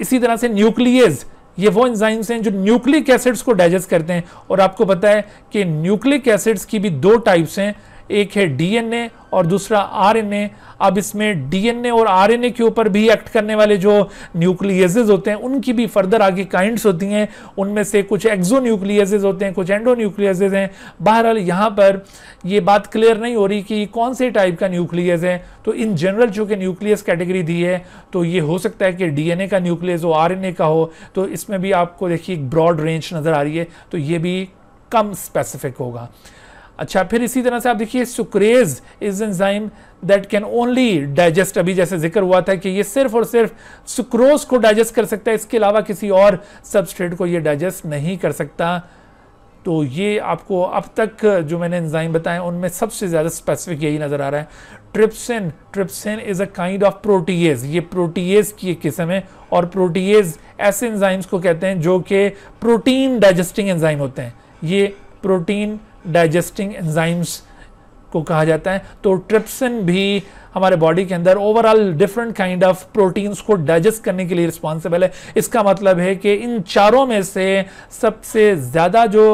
इसी तरह से न्यूक्लियस ये वो एंजाइम्स हैं जो न्यूक्लिक एसिड्स को डाइजेस्ट करते हैं और आपको पता है कि न्यूक्लिक एसिड्स की भी दो टाइप्स हैं एक है डीएनए और दूसरा आरएनए अब इसमें डीएनए और आरएनए के ऊपर भी एक्ट करने वाले जो न्यूक्लियज होते हैं उनकी भी फर्दर आगे काइंड्स होती हैं उनमें से कुछ एक्जो न्यूक्लियसेज होते हैं कुछ एंडो न्यूक्लियसेज हैं बहरहाल यहाँ पर ये बात क्लियर नहीं हो रही कि कौन से टाइप का न्यूक्लियस है तो इन जनरल चूँकि न्यूक्लियस कैटेगरी दी है तो ये हो सकता है कि डीएनए का न्यूक्लियस हो आर का हो तो इसमें भी आपको देखिए एक ब्रॉड रेंज नज़र आ रही है तो ये भी कम स्पेसिफिक होगा अच्छा फिर इसी तरह से आप देखिए sucrase is enzyme that can only digest अभी जैसे जिक्र हुआ था कि ये सिर्फ और सिर्फ सुक्रोज को डाइजेस्ट कर सकता है इसके अलावा किसी और सबस्ट्रेट को ये डाइजेस्ट नहीं कर सकता तो ये आपको अब तक जो मैंने एंजाइम बताए उनमें सबसे ज़्यादा स्पेसिफिक यही नज़र आ रहा है trypsin trypsin is a kind of protease ये प्रोटीज की एक किस्म है और प्रोटीज ऐसे एंजाइम्स को कहते हैं जो कि प्रोटीन डाइजेस्टिंग एंजाइम होते हैं ये प्रोटीन डाइजेस्टिंग एंजाइम्स को कहा जाता है तो ट्रिप्सिन भी हमारे बॉडी के अंदर overall different kind of proteins को डाइजेस्ट करने के लिए रिस्पॉन्सिबल है इसका मतलब है कि इन चारों में से सबसे ज़्यादा जो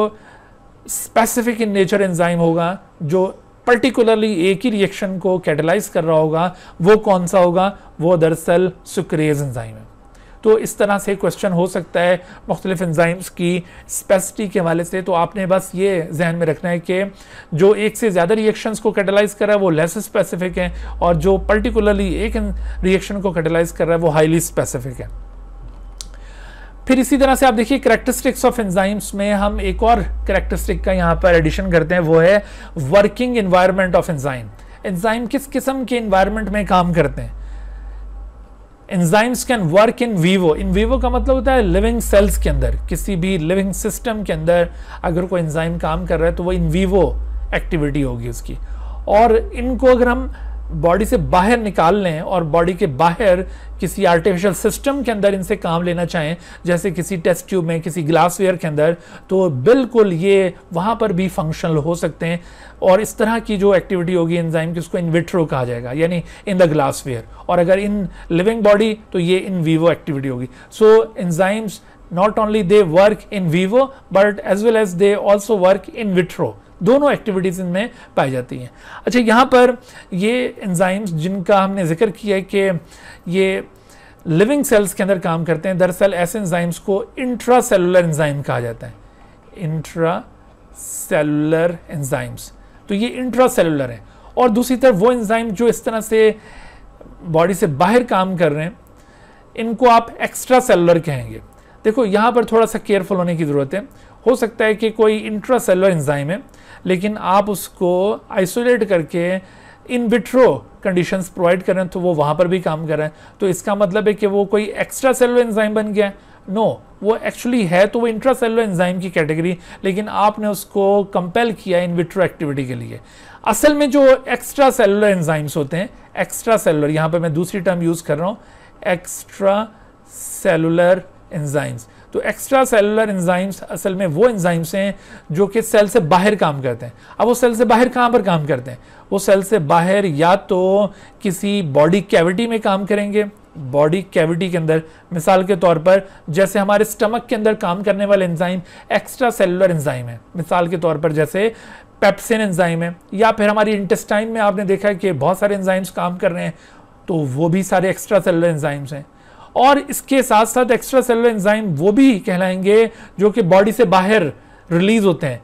स्पेसिफिक इन नेचर एंजाइम होगा जो पर्टिकुलरली एक ही रिएक्शन को कैटलाइज कर रहा होगा वो कौन सा होगा वो दरअसल सुक्रेज एंजाइम है तो इस तरह से क्वेश्चन हो सकता है मुख्तलिफ एंजाइम्स की स्पेसिटी के हवाले से तो आपने बस ये जहन में रखना है कि जो एक से ज़्यादा रिएक्शंस को कैटलाइज कर रहा है वो लेस स्पेसिफिक हैं और जो पर्टिकुलरली एक रिएक्शन को कैटलाइज कर रहा है वो हाईली स्पेसिफिक है फिर इसी तरह से आप देखिए करेक्टरिस्टिक्स ऑफ एंजाइम्स में हम एक और करेक्टरिस्टिक का यहाँ पर एडिशन करते हैं वो है working environment of enzyme enzyme किस किस्म के इन्वायरमेंट में काम करते हैं enzymes can work in vivo in vivo का मतलब होता है लिविंग सेल्स के अंदर किसी भी लिविंग सिस्टम के अंदर अगर कोई एंजाइम काम कर रहा है तो वो इन वीवो एक्टिविटी होगी उसकी और इनको अगर हम बॉडी से बाहर निकाल लें और बॉडी के बाहर किसी आर्टिफिशियल सिस्टम के अंदर इनसे काम लेना चाहें जैसे किसी टेस्ट ट्यूब में किसी ग्लासवेयर के अंदर तो बिल्कुल ये वहाँ पर भी फंक्शनल हो सकते हैं और इस तरह की जो एक्टिविटी होगी एंजाइम की उसको इनविट्रो कहा जाएगा यानी इन द ग्लासवेयर और अगर इन लिविंग बॉडी तो ये इन वीवो एक्टिविटी होगी so so, enzymes not only they work in vivo but as well as they also work in vitro दोनों एक्टिविटीज़ इनमें पाई जाती हैं अच्छा यहाँ पर ये एंजाइम्स जिनका हमने जिक्र किया है कि ये लिविंग सेल्स के अंदर काम करते हैं दरअसल ऐसे एंजाइम्स को इंट्रा सेलुलर एंजाइम कहा जाता है इंट्रा सेलुलर एंजाइम्स तो ये इंट्रा सेलुलर है और दूसरी तरफ वो एंजाइम जो इस तरह से बॉडी से बाहर काम कर रहे हैं इनको आप एक्स्ट्रा सेलुलर कहेंगे देखो यहाँ पर थोड़ा सा केयरफुल होने की ज़रूरत है हो सकता है कि कोई इंट्रासेलुलर एंजाइम है लेकिन आप उसको आइसोलेट करके इन विट्रो कंडीशंस प्रोवाइड करें तो वो वहाँ पर भी काम कर रहे हैं तो इसका मतलब है कि वो कोई एक्स्ट्रा सेलुलर एंजाइम बन गया है नो no, वो एक्चुअली है तो वो इंट्रा सेलुलर एंजाइम की कैटेगरी लेकिन आपने उसको कंपेल किया इन विट्रो एक्टिविटी के लिए असल में जो एक्स्ट्रा सेलुलर एंजाइम्स होते हैं एक्स्ट्रा सेलुलर यहाँ पर मैं दूसरी टर्म यूज़ कर रहा हूँ एक्स्ट्रा सेलुलर एंजाइम्स तो एक्स्ट्रा सेलुलर एंजाइम्स असल में वो एंजाइम्स हैं जो कि सेल से बाहर काम करते हैं अब वो सेल से बाहर कहाँ पर काम करते हैं वो सेल से बाहर या तो किसी बॉडी कैविटी में काम करेंगे बॉडी कैविटी के अंदर मिसाल के तौर पर जैसे हमारे स्टमक के अंदर काम करने वाले एंजाइम एक्स्ट्रा सेलुलर एंजाइम है मिसाल के तौर पर जैसे पेप्सिन एंजाइम है या फिर हमारी इंटेस्टाइन में आपने देखा है कि बहुत सारे एंजाइम्स काम कर रहे हैं तो वो भी सारे एक्स्ट्रा सेलुलर एंजाइम्स हैं और इसके साथ साथ एक्स्ट्रा सेलर एंजाइम वो भी कहलाएंगे जो कि बॉडी से बाहर रिलीज होते हैं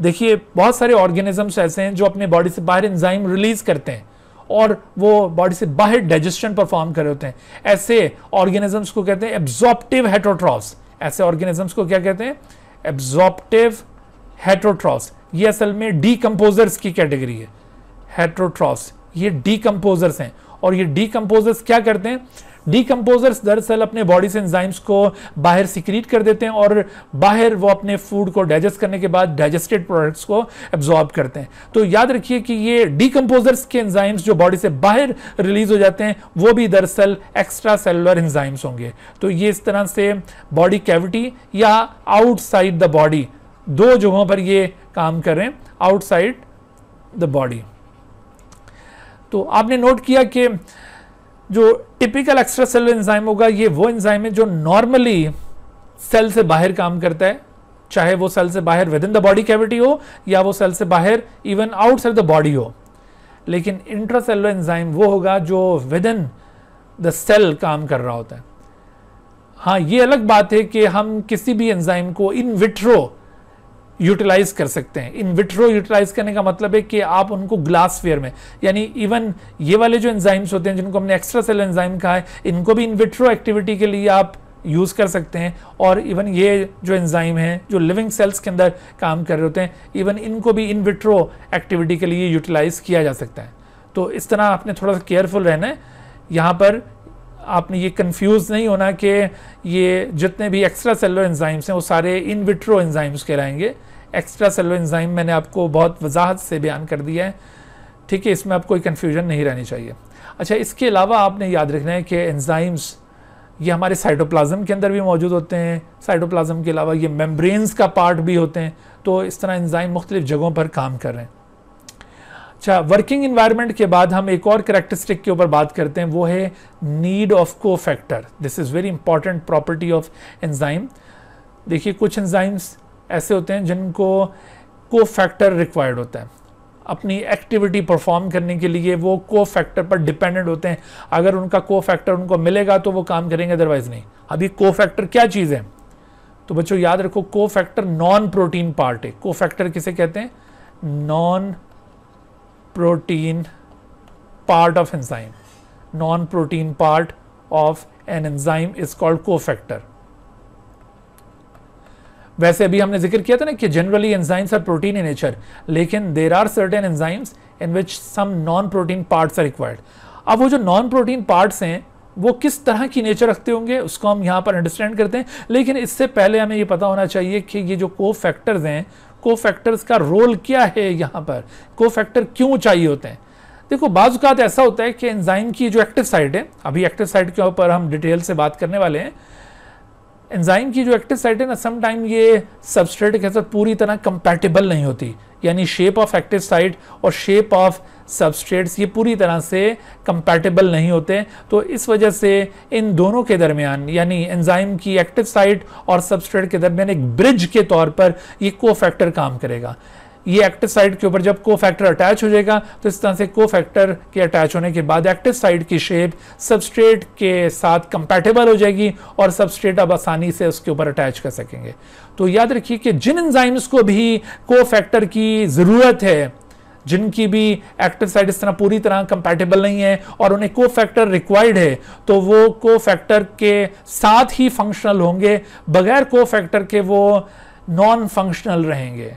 देखिए बहुत सारे ऑर्गेनिजम्स ऐसे हैं जो अपने बॉडी से बाहर एंजाइम रिलीज करते हैं और वो बॉडी से बाहर डाइजेशन परफॉर्म कर रहे होते हैं ऐसे ऑर्गेनिजम्स को कहते हैं एब्जॉप्टिव हेट्रोट्रॉस ऐसे ऑर्गेनिजम्स को क्या कहते हैं एब्जॉप्टिव हेट्रोट्रॉस ये असल में डीकम्पोजर्स की कैटेगरी है हेटोट्रॉफ्स ये डीकम्पोजर्स हैं और ये डीकम्पोजर्स क्या करते हैं डीकम्पोजर्स दरअसल अपने बॉडी से एंजाइम्स को बाहर सिक्रीट कर देते हैं और बाहर वो अपने फूड को डाइजेस्ट करने के बाद डाइजेस्टेड प्रोडक्ट्स को एब्जॉर्ब करते हैं तो याद रखिए कि ये डीकम्पोजर्स के एंजाइम्स जो बॉडी से बाहर रिलीज हो जाते हैं वो भी दरअसल एक्स्ट्रा सेलुलर एंजाइम्स होंगे तो ये इस तरह से बॉडी कैविटी या आउटसाइड द बॉडी दो जगहों पर ये काम कर रहे हैं आउटसाइड द बॉडी तो आपने नोट किया कि जो टिपिकल एक्स्ट्रा सेलर इंजाइम होगा ये वो इंजाइम है जो नॉर्मली सेल से बाहर काम करता है चाहे वो सेल से बाहर within the body cavity हो या वो सेल से बाहर इवन आउटसाइड द बॉडी हो लेकिन इंट्रासेलुलर एंजाइम वो होगा जो विद इन द सेल काम कर रहा होता है हाँ ये अलग बात है कि हम किसी भी एंजाइम को इन विट्रो यूटिलाइज कर सकते हैं इन विट्रो यूटिलाइज करने का मतलब है कि आप उनको ग्लासफेयर में यानी इवन ये वाले जो एंजाइम्स होते हैं जिनको हमने एक्स्ट्रा सेल एंजाइम कहा है इनको भी इन विट्रो एक्टिविटी के लिए आप यूज़ कर सकते हैं और इवन ये जो एंजाइम हैं जो लिविंग सेल्स के अंदर काम कर रहे होते हैं इवन इनको भी इन विट्रो एक्टिविटी के लिए यूटिलाइज़ किया जा सकता है तो इस तरह आपने थोड़ा सा केयरफुल रहना है यहाँ पर आपने ये कंफ्यूज नहीं होना कि ये जितने भी एक्स्ट्रा सेलर एंजाइम्स हैं वो सारे इन विट्रो एंजाइम्स कहलाएंगे एक्स्ट्रा सेलो एंजाइम मैंने आपको बहुत वजाहत से बयान कर दिया है ठीक है इसमें आप कोई कन्फ्यूजन नहीं रहनी चाहिए अच्छा इसके अलावा आपने याद रखना है कि एंजाइम्स ये हमारे साइटोप्लाज्म के अंदर भी मौजूद होते हैं साइटोप्लाज्म के अलावा ये मेम्ब्रेन्स का पार्ट भी होते हैं तो इस तरह एंजाइम मुख्तलिफ जगहों पर काम कर रहे हैं अच्छा वर्किंग इन्वायरमेंट के बाद हम एक और करेक्टरिस्टिक के ऊपर बात करते हैं वो है need of cofactor this is very important property of enzyme देखिए कुछ एंजाइम्स ऐसे होते हैं जिनको को फैक्टर रिक्वायर्ड होता है अपनी एक्टिविटी परफॉर्म करने के लिए वो को फैक्टर पर डिपेंडेंट होते हैं अगर उनका को फैक्टर उनको मिलेगा तो वो काम करेंगे अदरवाइज नहीं अभी को फैक्टर क्या चीज़ है तो बच्चों याद रखो को फैक्टर नॉन प्रोटीन पार्ट है को फैक्टर किसे कहते हैं non protein part of enzyme non protein part of an enzyme is called cofactor वैसे अभी हमने जिक्र किया था ना कि generally enzymes are protein in nature लेकिन there are certain enzymes in which some non protein parts are required अब वो जो नॉन प्रोटीन पार्ट्स हैं वो किस तरह की नेचर रखते होंगे उसको हम यहाँ पर अंडरस्टैंड करते हैं लेकिन इससे पहले हमें ये पता होना चाहिए कि ये जो को फैक्टर्स हैं को फैक्टर्स का रोल क्या है यहाँ पर को फैक्टर क्यों चाहिए होते हैं देखो बाज़ात ऐसा होता है कि एंजाइम की जो एक्टिव साइट है अभी एक्टिव साइट के ऊपर हम डिटेल से बात करने वाले हैं एंजाइम की जो एक्टिव साइट है ना समटाइम ये सबस्ट्रेट के साथ पूरी तरह कंपैटिबल नहीं होती यानी शेप ऑफ एक्टिव साइट और शेप ऑफ सबस्ट्रेट्स ये पूरी तरह से कंपैटिबल नहीं होते तो इस वजह से इन दोनों के दरमियान यानी एंजाइम की एक्टिव साइट और सबस्ट्रेट के दरमियान एक ब्रिज के तौर पर ये कोफैक्टर काम करेगा ये एक्टिव साइड के ऊपर जब को फैक्टर अटैच हो जाएगा तो इस तरह से को फैक्टर के अटैच होने के बाद एक्टिव साइड की शेप सबस्ट्रेट के साथ कंपैटिबल हो जाएगी और सबस्ट्रेट अब आसानी से उसके ऊपर अटैच कर सकेंगे तो याद रखिए कि जिन एंजाइम्स को भी को फैक्टर की ज़रूरत है जिनकी भी एक्टिव साइड इस तरह पूरी तरह कंपैटिबल नहीं है और उन्हें को फैक्टर रिक्वायर्ड है तो वो को फैक्टर के साथ ही फंक्शनल होंगे बगैर को फैक्टर के वो नॉन फंक्शनल रहेंगे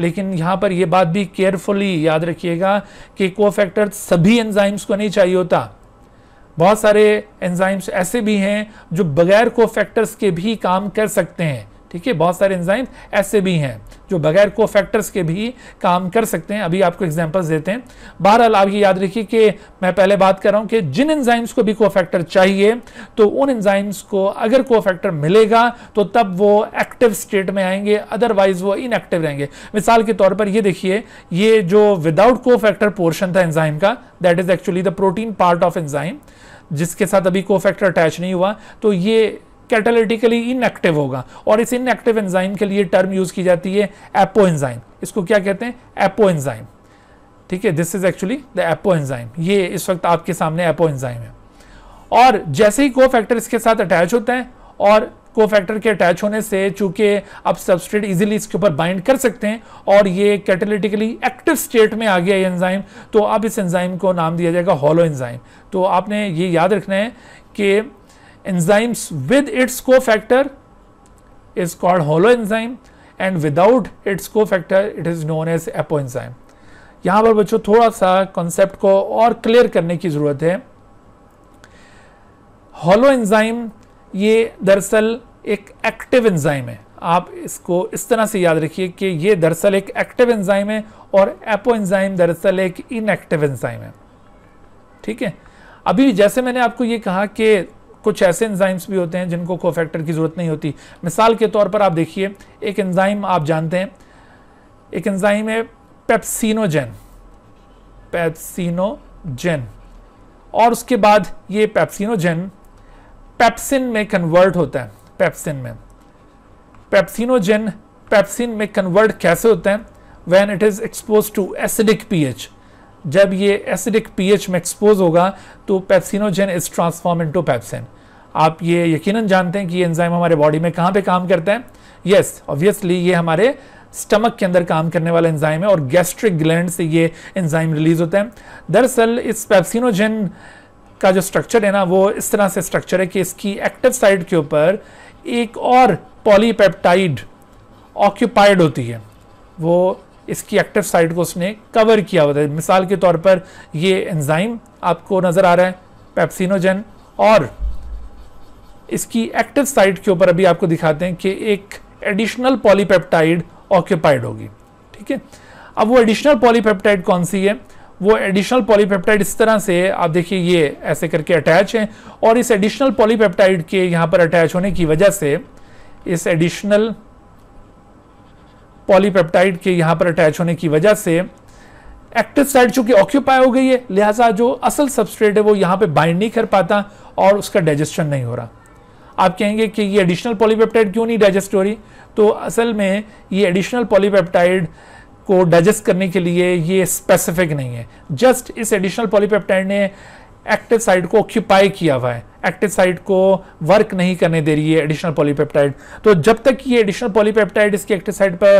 लेकिन यहाँ पर यह बात भी केयरफुली याद रखिएगा कि कोफैक्टर सभी एंजाइम्स को नहीं चाहिए होता बहुत सारे एंजाइम्स ऐसे भी हैं जो बगैर कोफैक्टर्स के भी काम कर सकते हैं ठीक है बहुत सारे एंजाइम ऐसे भी हैं जो बगैर को फैक्टर्स के भी काम कर सकते हैं अभी आपको एग्जांपल्स देते हैं बहरहाल आप ये याद रखिए कि मैं पहले बात कर रहा हूँ कि जिन एंजाइम्स को भी को फैक्टर चाहिए तो उन एंजाइम्स को अगर को फैक्टर मिलेगा तो तब वो एक्टिव स्टेट में आएंगे अदरवाइज वो इनएक्टिव रहेंगे मिसाल के तौर पर ये देखिए ये जो विदाउट को फैक्टर पोर्शन था एंजाइम का that is actually the protein part of enzyme जिसके साथ अभी को फैक्टर अटैच नहीं हुआ तो ये कैटालिटिकली इनएक्टिव होगा और इस इनएक्टिव एंजाइम के लिए टर्म यूज की जाती है एपो एंजाइम इसको क्या कहते हैं एपो एंजाइम ठीक है this is actually the apoenzyme ये इस वक्त आपके सामने एपो एंजाइम है और जैसे ही को फैक्टर इसके साथ अटैच होता है और को फैक्टर के अटैच होने से चूंकि आप सब्सट्रेट इजीली इसके ऊपर बाइंड कर सकते हैं और ये कैटेलिटिकली एक्टिव स्टेट में आ गया ये एंजाइम तो अब इस एंजाइम को नाम दिया जाएगा हॉलो एंजाइम तो आपने ये याद रखना है कि enzymes with its cofactor is called hollow enzyme and without its cofactor it is known as apoenzyme. यहाँ पर बच्चों थोड़ा सा कॉन्सेप्ट को और क्लियर करने की ज़रूरत है हॉलो एंजाइम ये दरअसल एक एक्टिव एंजाइम है आप इसको इस तरह से याद रखिए कि ये दरअसल एक एक्टिव एंजाइम है और एपो एंजाइम दरअसल एक इनएक्टिव एंजाइम है ठीक है अभी जैसे मैंने आपको ये कहा कि कुछ ऐसे एंजाइम्स भी होते हैं जिनको कोफैक्टर की ज़रूरत नहीं होती मिसाल के तौर पर आप देखिए एक एंजाइम आप जानते हैं एक एंजाइम है पेप्सिनोजेन पेप्सिनोजेन और उसके बाद ये पेप्सिनोजेन पेप्सिन में कन्वर्ट होता है पेप्सिन में पेप्सिनोजेन पेप्सिन में कन्वर्ट कैसे होता है when it is expose to acidic pH जब ये एसिडिक पीएच में एक्सपोज होगा तो pepsinogen is transform into pepsin आप ये यकीनन जानते हैं कि ये एंजाइम हमारे बॉडी में कहाँ पे काम करता है यस ऑब्वियसली ये हमारे स्टमक के अंदर काम करने वाला एंजाइम है और गैस्ट्रिक ग्लैंड से ये एंजाइम रिलीज होता है दरअसल इस पैप्सिनोजेन का जो स्ट्रक्चर है ना वो इस तरह से स्ट्रक्चर है कि इसकी एक्टिव साइड के ऊपर एक और पॉलीपेप्टाइड ऑक्यूपाइड होती है वो इसकी एक्टिव साइड को उसने कवर किया होता है मिसाल के तौर पर ये एंजाइम आपको नज़र आ रहा है पेप्सिनोजन और इसकी एक्टिव साइड के ऊपर अभी आपको दिखाते हैं कि एक एडिशनल पॉलीपेप्टाइड ऑक्यूपाइड होगी ठीक है अब वो एडिशनल पॉलीपेप्टाइड कौन सी है वो एडिशनल पॉलीपेप्टाइड इस तरह से आप देखिए ये ऐसे करके अटैच है और इस एडिशनल पॉलीपेप्टाइड के यहाँ पर अटैच होने की वजह से इस एडिशनल पॉलीपेप्टाइड के यहाँ पर अटैच होने की वजह से एक्टिव साइड चूंकि ऑक्यूपाई हो गई है लिहाजा जो असल सब्सट्रेट है वो यहाँ पे बाइंड नहीं कर पाता और उसका डाइजेशन नहीं हो रहा आप कहेंगे कि ये एडिशनल पॉलीपेप्टाइड क्यों नहीं डाइजेस्ट हो रही तो असल में ये एडिशनल पॉलीपेप्टाइड को डाइजेस्ट करने के लिए ये स्पेसिफिक नहीं है जस्ट इस एडिशनल पॉलीपेप्टाइड ने एक्टिव साइट को ऑक्यूपाई किया हुआ है एक्टिव साइट को वर्क नहीं करने दे रही है एडिशनल पॉलीपेप्टाइड तो जब तक ये एडिशनल पॉलीपेप्टाइड इसकी एक्टिव साइट पर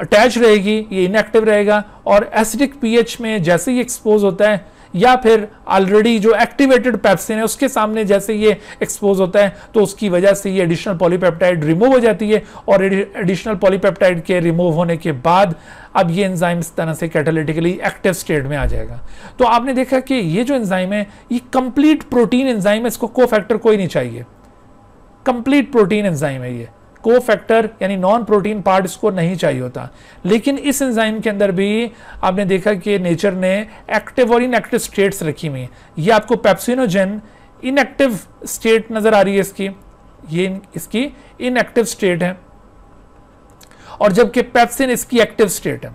अटैच रहेगी ये इनएक्टिव रहेगा और एसिडिक पीएच में जैसे ही एक्सपोज होता है या फिर ऑलरेडी जो एक्टिवेटेड पैप्सिन है उसके सामने जैसे ये एक्सपोज होता है तो उसकी वजह से ये एडिशनल पॉलीपेप्टाइड रिमूव हो जाती है और एडिशनल पॉलीपेप्टाइड के रिमूव होने के बाद अब ये एंजाइम इस तरह से कैटालिटिकली एक्टिव स्टेट में आ जाएगा तो आपने देखा कि ये जो एंजाइम है ये कंप्लीट प्रोटीन एंजाइम है इसको को फैक्टर कोई नहीं चाहिए कंप्लीट प्रोटीन एंजाइम है ये को फैक्टर यानी नॉन प्रोटीन पार्ट को नहीं चाहिए होता लेकिन इस एंजाइम के अंदर भी आपने देखा कि नेचर ने एक्टिव और इनएक्टिव स्टेट्स रखी हुई ये आपको पेप्सिनोजेन इनएक्टिव स्टेट नज़र आ रही है इसकी ये इसकी इनएक्टिव स्टेट है और जबकि पेप्सिन इसकी एक्टिव स्टेट है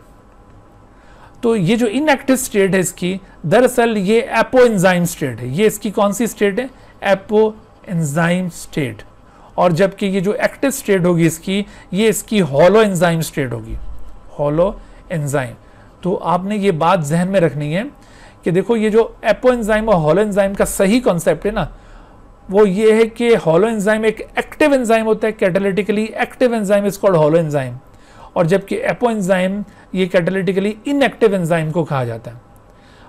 तो ये जो इनएक्टिव स्टेट है इसकी दरअसल ये एपो एंजाइम स्टेट है ये इसकी कौन सी स्टेट है एपो एंजाइम स्टेट और जबकि ये जो एक्टिव स्टेट होगी इसकी ये इसकी हॉलो एंजाइम स्टेट होगी हॉलो एंजाइम तो आपने ये बात जहन में रखनी है कि देखो ये जो एपो एंजाइम और हॉलो एंजाइम का सही कॉन्सेप्ट है ना वो ये है कि हॉलो एंजाइम एक एक्टिव एंजाइम होता है catalytically active enzyme is called holoenzyme और जबकि एपो एंजाइम ये कैटेलिटिकली इनएक्टिव एंजाइम को कहा जाता है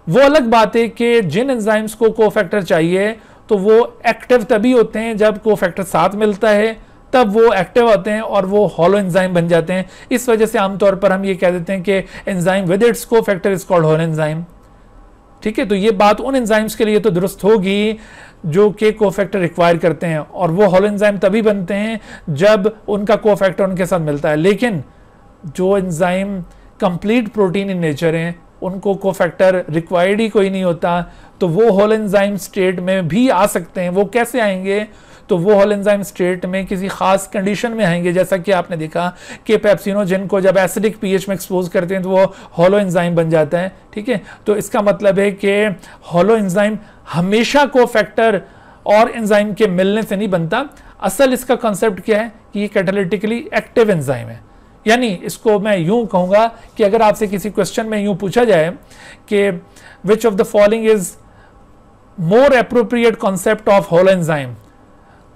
वो अलग बात है कि जिन एंजाइम्स को को फैक्टर चाहिए तो वो एक्टिव तभी होते हैं जब को फैक्टर साथ मिलता है तब वो एक्टिव होते हैं और वो हॉलो एंजाइम बन जाते हैं इस वजह से आमतौर पर हम ये कह देते हैं कि enzyme with its cofactor is called holoenzyme ठीक है तो ये बात उन एंजाइम्स के लिए तो दुरुस्त होगी जो के को फैक्टर रिक्वायर करते हैं और वो हॉलो एंजाइम तभी बनते हैं जब उनका को फैक्टर उनके साथ मिलता है लेकिन जो enzyme complete protein in nature हैं उनको को फैक्टर रिक्वायर्ड ही कोई नहीं होता तो वो होल एंजाइम स्टेट में भी आ सकते हैं वो कैसे आएंगे तो वो होल एंजाइम स्टेट में किसी खास कंडीशन में आएंगे जैसा कि आपने देखा कि पेप्सिनोजन को जब एसिडिक पीएच में एक्सपोज करते हैं तो वो होलो एंजाइम बन जाता है ठीक है तो इसका मतलब है कि होलो एंजाइम हमेशा को फैक्टर और एंजाइम के मिलने से नहीं बनता असल इसका कॉन्सेप्ट क्या है कि ये कैटालिटिकली एक्टिव एंजाइम है यानी इसको मैं यूं कहूंगा कि अगर आपसे किसी क्वेश्चन में यूं पूछा जाए कि which of the following is more appropriate concept of holoenzyme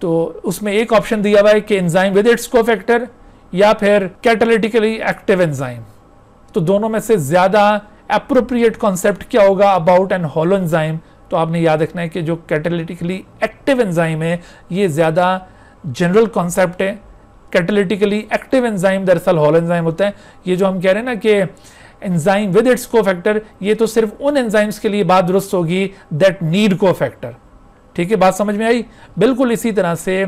तो उसमें एक ऑप्शन दिया हुआ है कि enzyme with its cofactor या फिर कैटालिटिकली एक्टिव एंजाइम तो दोनों में से ज़्यादा अप्रोप्रिएट कॉन्सेप्ट क्या होगा अबाउट एन होल एंजाइम तो आपने याद रखना है कि जो कैटालिटिकली एक्टिव एंजाइम है ये ज़्यादा जनरल कॉन्सेप्ट है कैटलिटिकली एक्टिव एंजाइम दरअसल हॉल एंजाइम होते हैं ये जो हम कह रहे हैं ना कि enzyme with its cofactor ये तो सिर्फ उन एंजाइम्स के लिए बात दुरुस्त होगी दैट नीड को फैक्टर ठीक है बात समझ में आई बिल्कुल इसी तरह से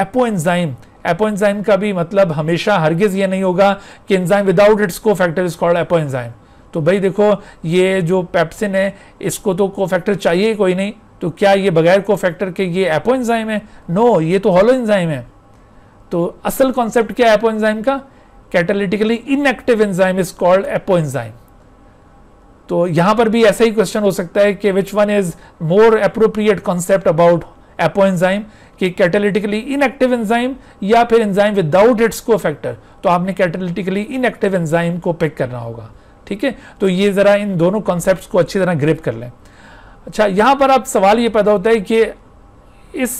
एपो एंजाइम एपो एंजाइम का भी मतलब हमेशा हरगिज ये नहीं होगा कि enzyme without its cofactor is called apoenzyme तो भाई देखो ये जो पेप्सिन है इसको तो को फैक्टर चाहिए कोई नहीं तो क्या ये बगैर को फैक्टर के ये एपो एंजाइम है नो ये तो हॉलो एंजाइम है तो असल कॉन्सेप्ट क्या है एपोएंजाइम का catalytically inactive enzyme is called apoenzyme तो यहां पर भी ऐसा ही क्वेश्चन हो सकता है कि which one is more appropriate concept about apoenzyme कि कैटालिटिकली इनएक्टिव एंजाइम या फिर enzyme without its cofactor तो आपने कैटालिटिकली इनएक्टिव एंजाइम को पिक करना होगा ठीक है तो ये जरा इन दोनों कॉन्सेप्ट को अच्छी तरह ग्रिप कर लें अच्छा यहां पर आप सवाल ये पैदा होता है कि इस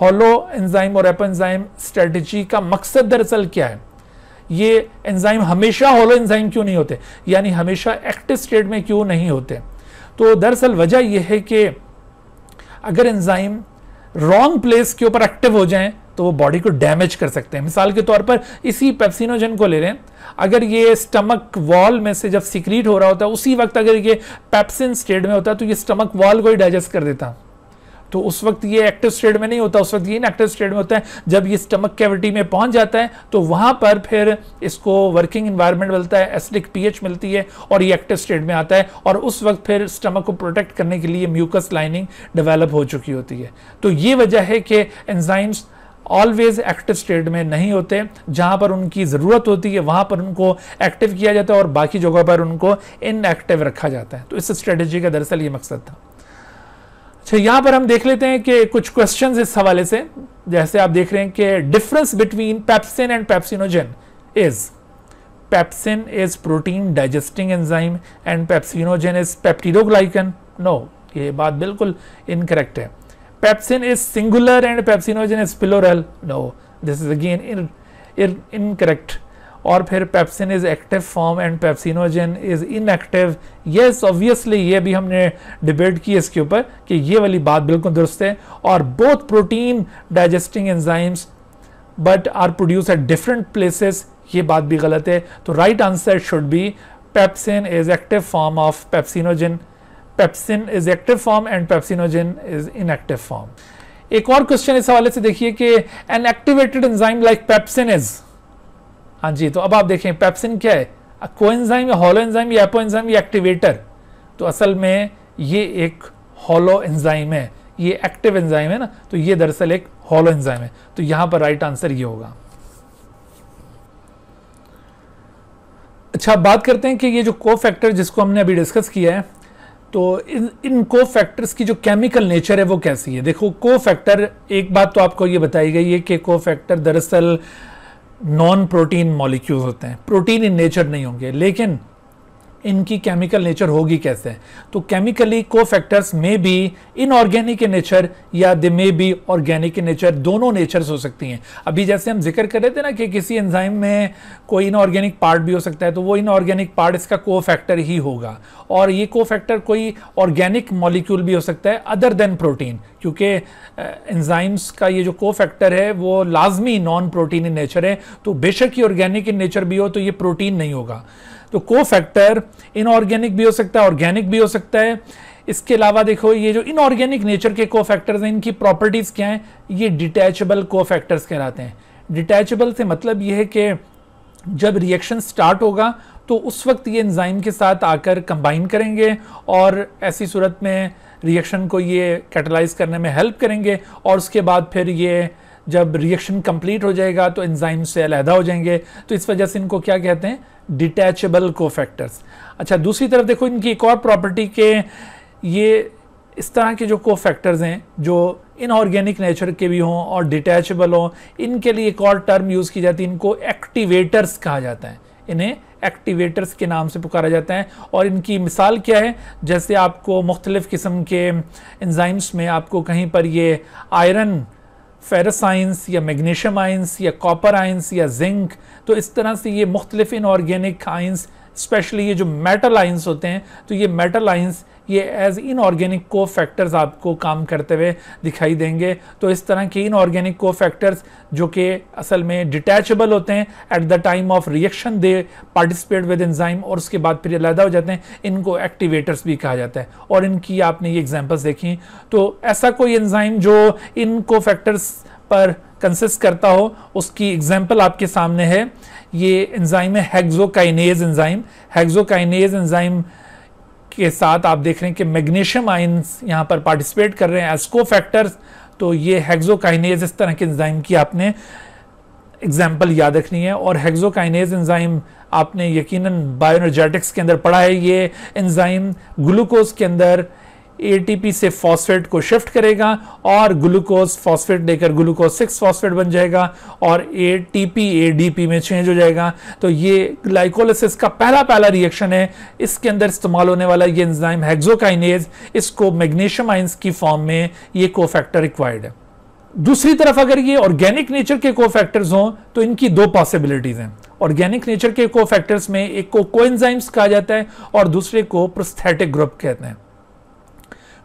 हॉलो एंजाइम और एप एंजाइम स्ट्रेटजी का मकसद दरअसल क्या है ये एंजाइम हमेशा हॉलो एंजाइम क्यों नहीं होते यानी हमेशा एक्टिव स्टेट में क्यों नहीं होते तो दरअसल वजह यह है कि अगर एंजाइम रॉन्ग प्लेस के ऊपर एक्टिव हो जाएं तो वो बॉडी को डैमेज कर सकते हैं मिसाल के तौर पर इसी पेप्सिनोजन को ले रहे हैं अगर ये स्टमक वॉल में से जब सिक्रीट हो रहा होता है उसी वक्त अगर ये पेप्सिन स्टेट में होता है तो ये स्टमक वॉल को ही डाइजेस्ट कर देता तो उस वक्त ये एक्टिव स्टेट में नहीं होता उस वक्त ये इनएक्टिव स्टेट में होता है जब ये स्टमक कैविटी में पहुंच जाता है तो वहाँ पर फिर इसको वर्किंग इन्वायरमेंट मिलता है एसिडिक पीएच मिलती है और ये एक्टिव स्टेट में आता है और उस वक्त फिर स्टमक को प्रोटेक्ट करने के लिए म्यूकस लाइनिंग डेवलप हो चुकी होती है तो ये वजह है कि एंजाइम्स ऑलवेज एक्टिव स्टेट में नहीं होते जहाँ पर उनकी ज़रूरत होती है वहाँ पर उनको एक्टिव किया जाता है और बाकी जगह पर उनको इनएक्टिव रखा जाता है तो इस स्ट्रेटेजी का दरअसल ये मकसद था अच्छा यहां पर हम देख लेते हैं कि कुछ क्वेश्चंस इस हवाले से जैसे आप देख रहे हैं कि difference between pepsin and pepsinogen is pepsin is protein digesting enzyme and pepsinogen is peptidoglycan no ये बात बिल्कुल इनकरेक्ट है pepsin is singular and pepsinogen is plural no this is again incorrect और फिर pepsin is active form and pepsinogen is inactive yes obviously ये भी हमने debate की इसके ऊपर कि ये वाली बात बिल्कुल दुरुस्त है और both protein digesting enzymes but are produce at different places ये बात भी गलत है तो right answer should be pepsin is active form of pepsinogen pepsin is active form and pepsinogen is inactive form एक और क्वेश्चन इस हवाले से देखिए कि an activated enzyme like pepsin is हाँ जी तो अब आप देखें पेप्सिन क्या है कोएंजाइम या हॉलो एंजाइम या एपो एंजाइम या एक्टिवेटर तो असल में ये एक हॉलो एंजाइम है ये एक्टिव एंजाइम है ना तो ये दरअसल एक हॉलो एंजाइम है तो यहां पर राइट आंसर ये होगा अच्छा बात करते हैं कि ये जो को फैक्टर जिसको हमने अभी डिस्कस किया है तो इन इन को फैक्टर्स की जो केमिकल नेचर है वो कैसी है देखो को फैक्टर एक बात तो आपको ये बताई गई है कि को फैक्टर दरअसल नॉन प्रोटीन मॉलिक्यूल्स होते हैं प्रोटीन इन नेचर नहीं होंगे लेकिन इनकी केमिकल नेचर होगी कैसे तो केमिकली को फैक्टर्स मे भी इनऑर्गेनिक इन नेचर या they may be organic nature दोनों नेचर्स हो सकती हैं अभी जैसे हम जिक्र कर रहे थे ना कि किसी एंजाइम में कोई इनऑर्गेनिक पार्ट भी हो सकता है तो वो इनऑर्गेनिक पार्ट इसका को फैक्टर ही होगा और ये को फैक्टर कोई ऑर्गेनिक मॉलिक्यूल भी हो सकता है अदर देन प्रोटीन क्योंकि एंजाइम्स का ये जो को फैक्टर है वो लाजमी नॉन प्रोटीन इन नेचर है तो बेशक ये ऑर्गेनिक इन नेचर भी हो तो ये प्रोटीन नहीं होगा तो को फैक्टर इनऑर्गेनिक भी हो सकता है ऑर्गेनिक भी हो सकता है इसके अलावा देखो ये जो इनऑर्गेनिक नेचर के को फैक्टर्स हैं इनकी प्रॉपर्टीज़ क्या हैं ये डिटैचबल को फैक्टर्स कहलाते हैं डिटैचबल से मतलब ये है कि जब रिएक्शन स्टार्ट होगा तो उस वक्त ये एंजाइम के साथ आकर कंबाइन करेंगे और ऐसी सूरत में रिएक्शन को ये कैटलाइज करने में हेल्प करेंगे और उसके बाद फिर ये जब रिएक्शन कंप्लीट हो जाएगा तो एंजाइम से अलहदा हो जाएंगे तो इस वजह से इनको क्या कहते हैं डिटैचेबल कोफैक्टर्स अच्छा दूसरी तरफ देखो इनकी एक और प्रॉपर्टी के ये इस तरह के जो कोफैक्टर्स हैं जो इनऑर्गेनिक नेचर के भी हों और डिटैचबल हों इनके लिए एक और टर्म यूज़ की जाती है इनको एक्टिवेटर्स कहा जाता है इन्हें एक्टिवेटर्स के नाम से पुकारा जाता है और इनकी मिसाल क्या है जैसे आपको मुख्तलिफ़ किस्म के एंजाइम्स में आपको कहीं पर ये आयरन फेरस आइंस या मैग्नीशियम आइंस या कॉपर आइंस या जिंक तो इस तरह से ये मुख्तलिफ इनऑर्गेनिक आइंस स्पेशली ये जो मेटल आइंस होते हैं तो ये मेटल आइंस ये एज इनऑर्गेनिक को फैक्टर्स आपको काम करते हुए दिखाई देंगे तो इस तरह के इनऑर्गेनिक को फैक्टर्स जो कि असल में डिटैचबल होते हैं at the time of reaction they participate with enzyme और उसके बाद फिर अलहदा हो जाते हैं इनको एक्टिवेटर्स भी कहा जाता है और इनकी आपने ये एग्जाम्पल्स देखी तो ऐसा कोई एंजाइम जो इन को फैक्टर्स पर कंसिस्ट करता हो उसकी एग्जाम्पल आपके सामने है ये एंजाइम है हेग्जोकाइनेज एंजाइम हेग्जोकाइनेज एंजाइम के साथ आप देख रहे हैं कि मैग्नीशियम आइन्स यहाँ पर पार्टिसिपेट कर रहे हैं एस्को फैक्टर्स तो ये हेक्सोकाइनेज इस तरह के इंजाइम की आपने एग्जाम्पल याद रखनी है और हेक्सोकाइनेज इंजाइम आपने यकीनन बायोनर्जेटिक्स के अंदर पढ़ा है ये इंजाइम ग्लूकोज के अंदर एटीपी से फॉस्फेट को शिफ्ट करेगा और ग्लूकोज फॉस्फेट लेकर ग्लूकोज सिक्स फॉस्फेट बन जाएगा और एटीपी एडीपी में चेंज हो जाएगा तो ये ग्लाइकोलिसिस का पहला पहला रिएक्शन है इसके अंदर इस्तेमाल होने वाला ये एंजाइम हेक्सोकाइनेज इसको मैग्नीशियम आइंस की फॉर्म में ये कोफैक्टर रिक्वायर्ड है दूसरी तरफ अगर ये ऑर्गेनिक नेचर के कोफैक्टर्स हों तो इनकी दो पॉसिबिलिटीज हैं ऑर्गेनिक नेचर के कोफैक्टर्स में एक को कोएंजाइम्स कहा जाता है और दूसरे को प्रोस्थेटिक ग्रुप कहते हैं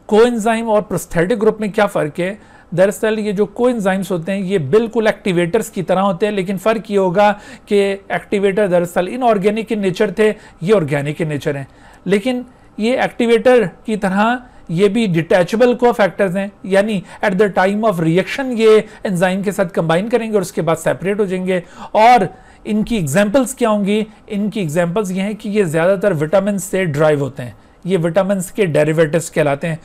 कोएंजाइम और प्रोस्थेटिक ग्रुप में क्या फ़र्क है दरअसल ये जो कोएंजाइम्स होते हैं ये बिल्कुल एक्टिवेटर्स की तरह होते हैं लेकिन फ़र्क ये होगा कि एक्टिवेटर दरअसल इनऑर्गेनिक के नेचर थे ये ऑर्गेनिक के नेचर हैं लेकिन ये एक्टिवेटर की तरह ये भी डिटैचबल को फैक्टर्स हैं यानी at the time of reaction ये एंजाइम के साथ कंबाइन करेंगे और उसके बाद सेपरेट हो जाएंगे और इनकी एग्जाम्पल्स क्या होंगी इनकी एग्जाम्पल्स ये हैं कि ये ज़्यादातर विटामिन से ड्राइव होते हैं ये विटामिन के डेरिवेटिव्स कहलाते हैं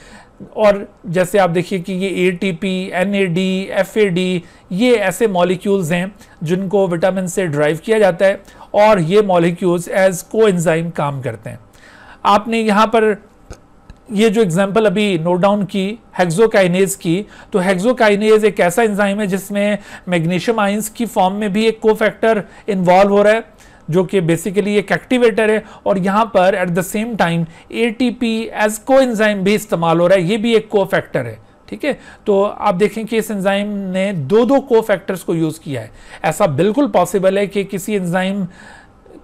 और जैसे आप देखिए कि ये A T P N A D F A D ये ऐसे मॉलिक्यूल्स हैं जिनको विटामिन से ड्राइव किया जाता है और ये मॉलिक्यूल्स एज को एंजाइम काम करते हैं आपने यहाँ पर ये जो एग्जांपल अभी नोट डाउन की हेक्सोकाइनेज की तो हेक्सोकाइनेज एक ऐसा एंजाइम है जिसमें मैग्नीशियम आइंस की फॉर्म में भी एक कोफैक्टर इन्वॉल्व हो रहा है जो कि बेसिकली एक एक्टिवेटर है और यहाँ पर at the same time A T P as coenzyme भी इस्तेमाल हो रहा है ये भी एक को फैक्टर है ठीक है तो आप देखें कि इस एंजाइम ने दो दो को फैक्टर्स को यूज़ किया है ऐसा बिल्कुल पॉसिबल है कि किसी एंजाइम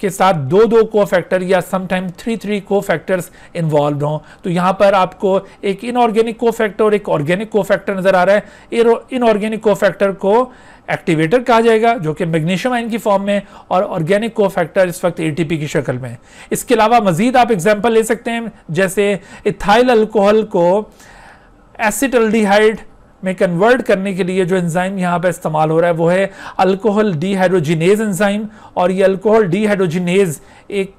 के साथ दो दो को फैक्टर या sometime three three cofactors involve हों तो यहाँ पर आपको एक इनऑर्गेनिक को फैक्टर और एक ऑर्गेनिक को फैक्टर नज़र आ रहा है इनऑर्गेनिक को फैक्टर को एक्टिवेटर कहा जाएगा जो कि मैग्नीशियम आइन की फॉर्म में और ऑर्गेनिक को फैक्टर इस वक्त एटीपी की शक्ल में इसके अलावा मजीद आप एग्जाम्पल ले सकते हैं जैसे इथाइल अल्कोहल को एसिटल्डिहाइड में कन्वर्ट करने के लिए जो एंजाइम यहाँ पर इस्तेमाल हो रहा है वो है अल्कोहल डीहाइड्रोजिनेज एंजाइम और ये अल्कोहल डीहाइड्रोजिनेज एक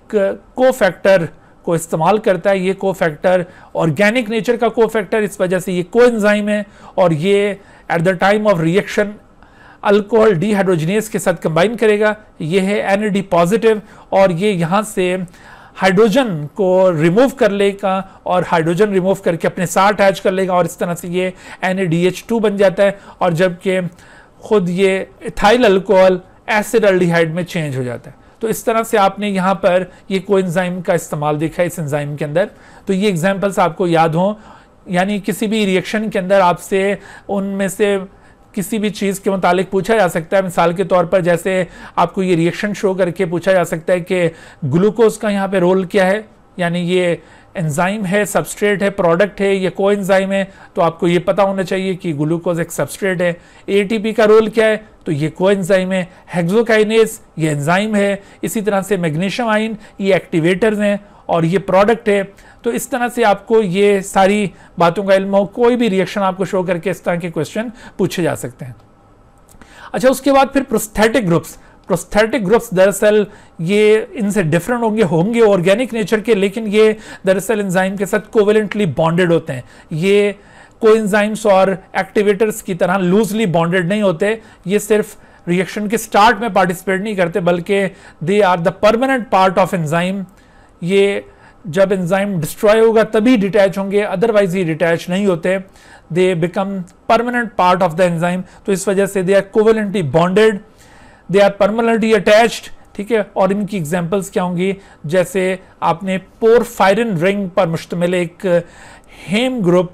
को फैक्टर को इस्तेमाल करता है ये को फैक्टर ऑर्गेनिक नेचर का को फैक्टर इस वजह से ये को एंजाइम है और ये at the time of reaction alcohol dehydrogenase के साथ कंबाइन करेगा ये है एन पॉजिटिव और ये यहाँ से हाइड्रोजन को रिमूव कर लेगा और हाइड्रोजन रिमूव करके अपने साथ अटैच कर लेगा और इस तरह से ये एन बन जाता है और जबकि खुद ये इथाइल अल्कोहल एसिड अल्डिहाइड में चेंज हो जाता है तो इस तरह से आपने यहाँ पर ये कोएंजाइम का इस्तेमाल देखा है इस एंजाइम के अंदर तो ये एग्जाम्पल्स आपको याद हों यानी किसी भी रिएक्शन के अंदर आपसे उनमें से किसी भी चीज़ के मुतालिक पूछा जा सकता है मिसाल के तौर पर जैसे आपको ये रिएक्शन शो करके पूछा जा सकता है कि ग्लूकोज का यहाँ पे रोल क्या है यानी ये एंजाइम है सबस्ट्रेट है प्रोडक्ट है या को एंजाइम है तो आपको ये पता होना चाहिए कि ग्लूकोज एक सबस्ट्रेट है ए का रोल क्या है तो ये को एंजाइम है हेक्सोकाइनेस ये एंजाइम है इसी तरह से मैग्नीशियम आइन ये एक्टिवेटर्स हैं और ये प्रोडक्ट है तो इस तरह से आपको ये सारी बातों का इल्म हो कोई भी रिएक्शन आपको शो करके इस तरह के क्वेश्चन पूछे जा सकते हैं अच्छा उसके बाद फिर प्रोस्थेटिक ग्रुप्स प्रोस्थेटिक ग्रुप्स दरअसल ये इनसे डिफरेंट होंगे होंगे ऑर्गेनिक नेचर के लेकिन ये दरअसल इंजाइम के साथ कोवेलेंटली बॉन्डेड होते हैं ये इंजाइम्स और एक्टिवेटर्स की तरह लूजली बॉन्डेड नहीं होते ये सिर्फ रिएक्शन के स्टार्ट में पार्टिसिपेट नहीं करते बल्कि they are the permanent part of enzyme ये जब एंजाइम डिस्ट्रॉय होगा तभी डिटैच होंगे अदरवाइज ये डिटैच नहीं होते they become permanent part of the enzyme तो इस वजह से they are covalently bonded they are permanently attached ठीक है और इनकी एग्जाम्पल्स क्या होंगी जैसे आपने पोर पोरफायरन रिंग पर मुश्तमिल एक हेम ग्रुप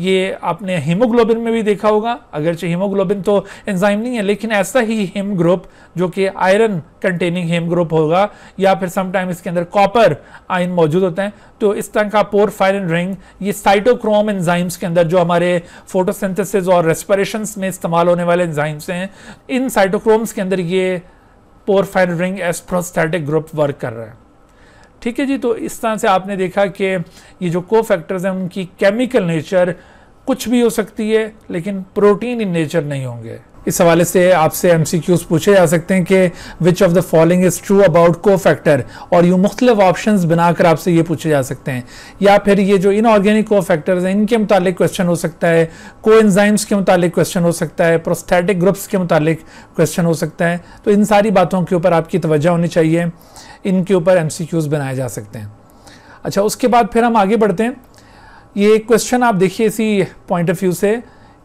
ये आपने हीमोग्लोबिन में भी देखा होगा अगरचे हीमोग्लोबिन तो एंजाइम नहीं है लेकिन ऐसा ही हिम ग्रुप जो कि आयरन कंटेनिंग हिम ग्रुप होगा या फिर समटाइम इसके अंदर कॉपर आयन मौजूद होते हैं तो इस तरह का पोर फायर रिंग ये साइटोक्रोम एंजाइम्स के अंदर जो हमारे फोटोसिंथेसिस और रेस्परेशन में इस्तेमाल होने वाले एंजाइम्स हैं इन साइटोक्रोम्स के अंदर ये porphyrin ring as prosthetic group work कर रहे हैं ठीक है जी तो इस तरह से आपने देखा कि ये जो को फैक्टर्स हैं उनकी केमिकल नेचर कुछ भी हो सकती है लेकिन प्रोटीन इन नेचर नहीं होंगे इस हवाले से आपसे एम सी क्यूज़ पूछे जा सकते हैं कि which of the following is true about cofactor और यू मुख्तलिफ ऑप्शन बनाकर आपसे ये पूछे जा सकते हैं या फिर ये जो इनऑर्गेनिक को फैक्टर्स हैं इनके मुतालिक क्वेश्चन हो सकता है को एनजाइम्स के मुतालिक क्वेश्चन हो सकता है प्रोस्थेटिक ग्रुप्स के मुतालिक क्वेश्चन हो सकता है तो इन सारी बातों के ऊपर आपकी तवज्जो होनी चाहिए इनके ऊपर एम सी क्यूज़ बनाए जा सकते हैं अच्छा उसके बाद फिर हम आगे बढ़ते हैं ये क्वेश्चन आप देखिए इसी पॉइंट ऑफ व्यू से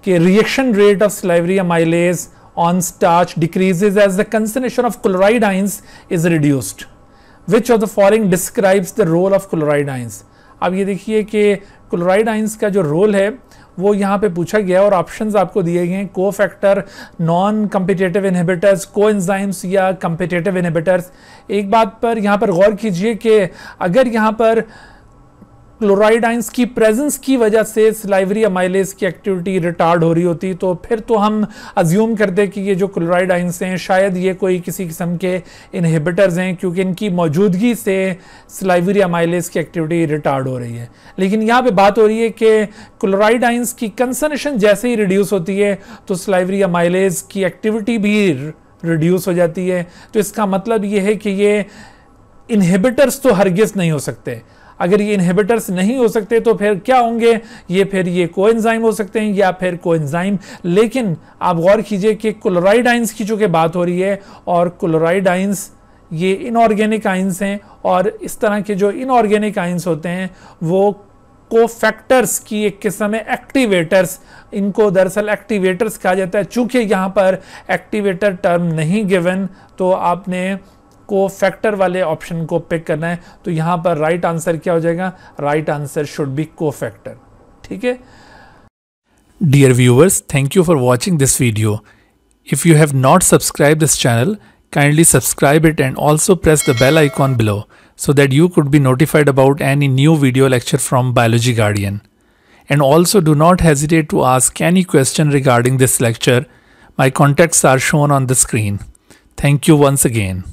कि reaction rate of salivary amylase on starch decreases as the concentration of chloride ions is reduced which of the following describes the role of chloride ions अब ये देखिए कि क्लोराइड आइंस का जो role है वो यहाँ पे पूछा गया और ऑप्शंस आपको दिए गए हैं cofactor non competitive inhibitors coenzymes या कम्पिटेटिव इनहिबिटर्स एक बात पर यहाँ पर गौर कीजिए कि अगर यहाँ पर क्लोराइड आइंस की प्रेजेंस की वजह से स्लाइवरी अमाइलेज की एक्टिविटी रिटार्ड हो रही होती तो फिर तो हम अज्यूम करते कि ये जो क्लोराइड आइंस हैं शायद ये कोई किसी किस्म के इनहिबिटर्स हैं क्योंकि इनकी मौजूदगी से स्लाइवरी अमाइलेज की एक्टिविटी रिटार्ड हो रही है लेकिन यहाँ पे बात हो रही है कि क्लोराइड आइंस की कंसनेशन जैसे ही रिड्यूस होती है तो स्लाइवरी अमाइलेज की एक्टिविटी भी रिड्यूस हो जाती है तो इसका मतलब ये है कि ये इनहिबिटर्स तो हरगिज़ नहीं हो सकते अगर ये इनहिबिटर्स नहीं हो सकते तो फिर क्या होंगे ये फिर ये कोएंजाइम हो सकते हैं या फिर कोएंजाइम लेकिन आप गौर कीजिए कि क्लोराइड आइंस की चूँकि बात हो रही है और क्लोराइड आइंस ये इनऑर्गेनिक आइंस हैं और इस तरह के जो इनऑर्गेनिक आइंस होते हैं वो को फैक्टर्स की एक किस्म है एक्टिवेटर्स इनको दरअसल एक्टिवेटर्स कहा जाता है चूँकि यहाँ पर एक्टिवेटर टर्म नहीं गिवन तो आपने आपको फैक्टर वाले ऑप्शन को पिक करना है तो यहाँ पर राइट right आंसर क्या हो जाएगा right answer should be cofactor ठीक है dear viewers thank you for watching this video if you have not subscribe this channel kindly subscribe it and also press the bell icon below so that you could be notified about any new video lecture from Biology Guardian. And also do not hesitate to ask any question regarding this lecture. My contacts are shown on the screen. Thank you once again.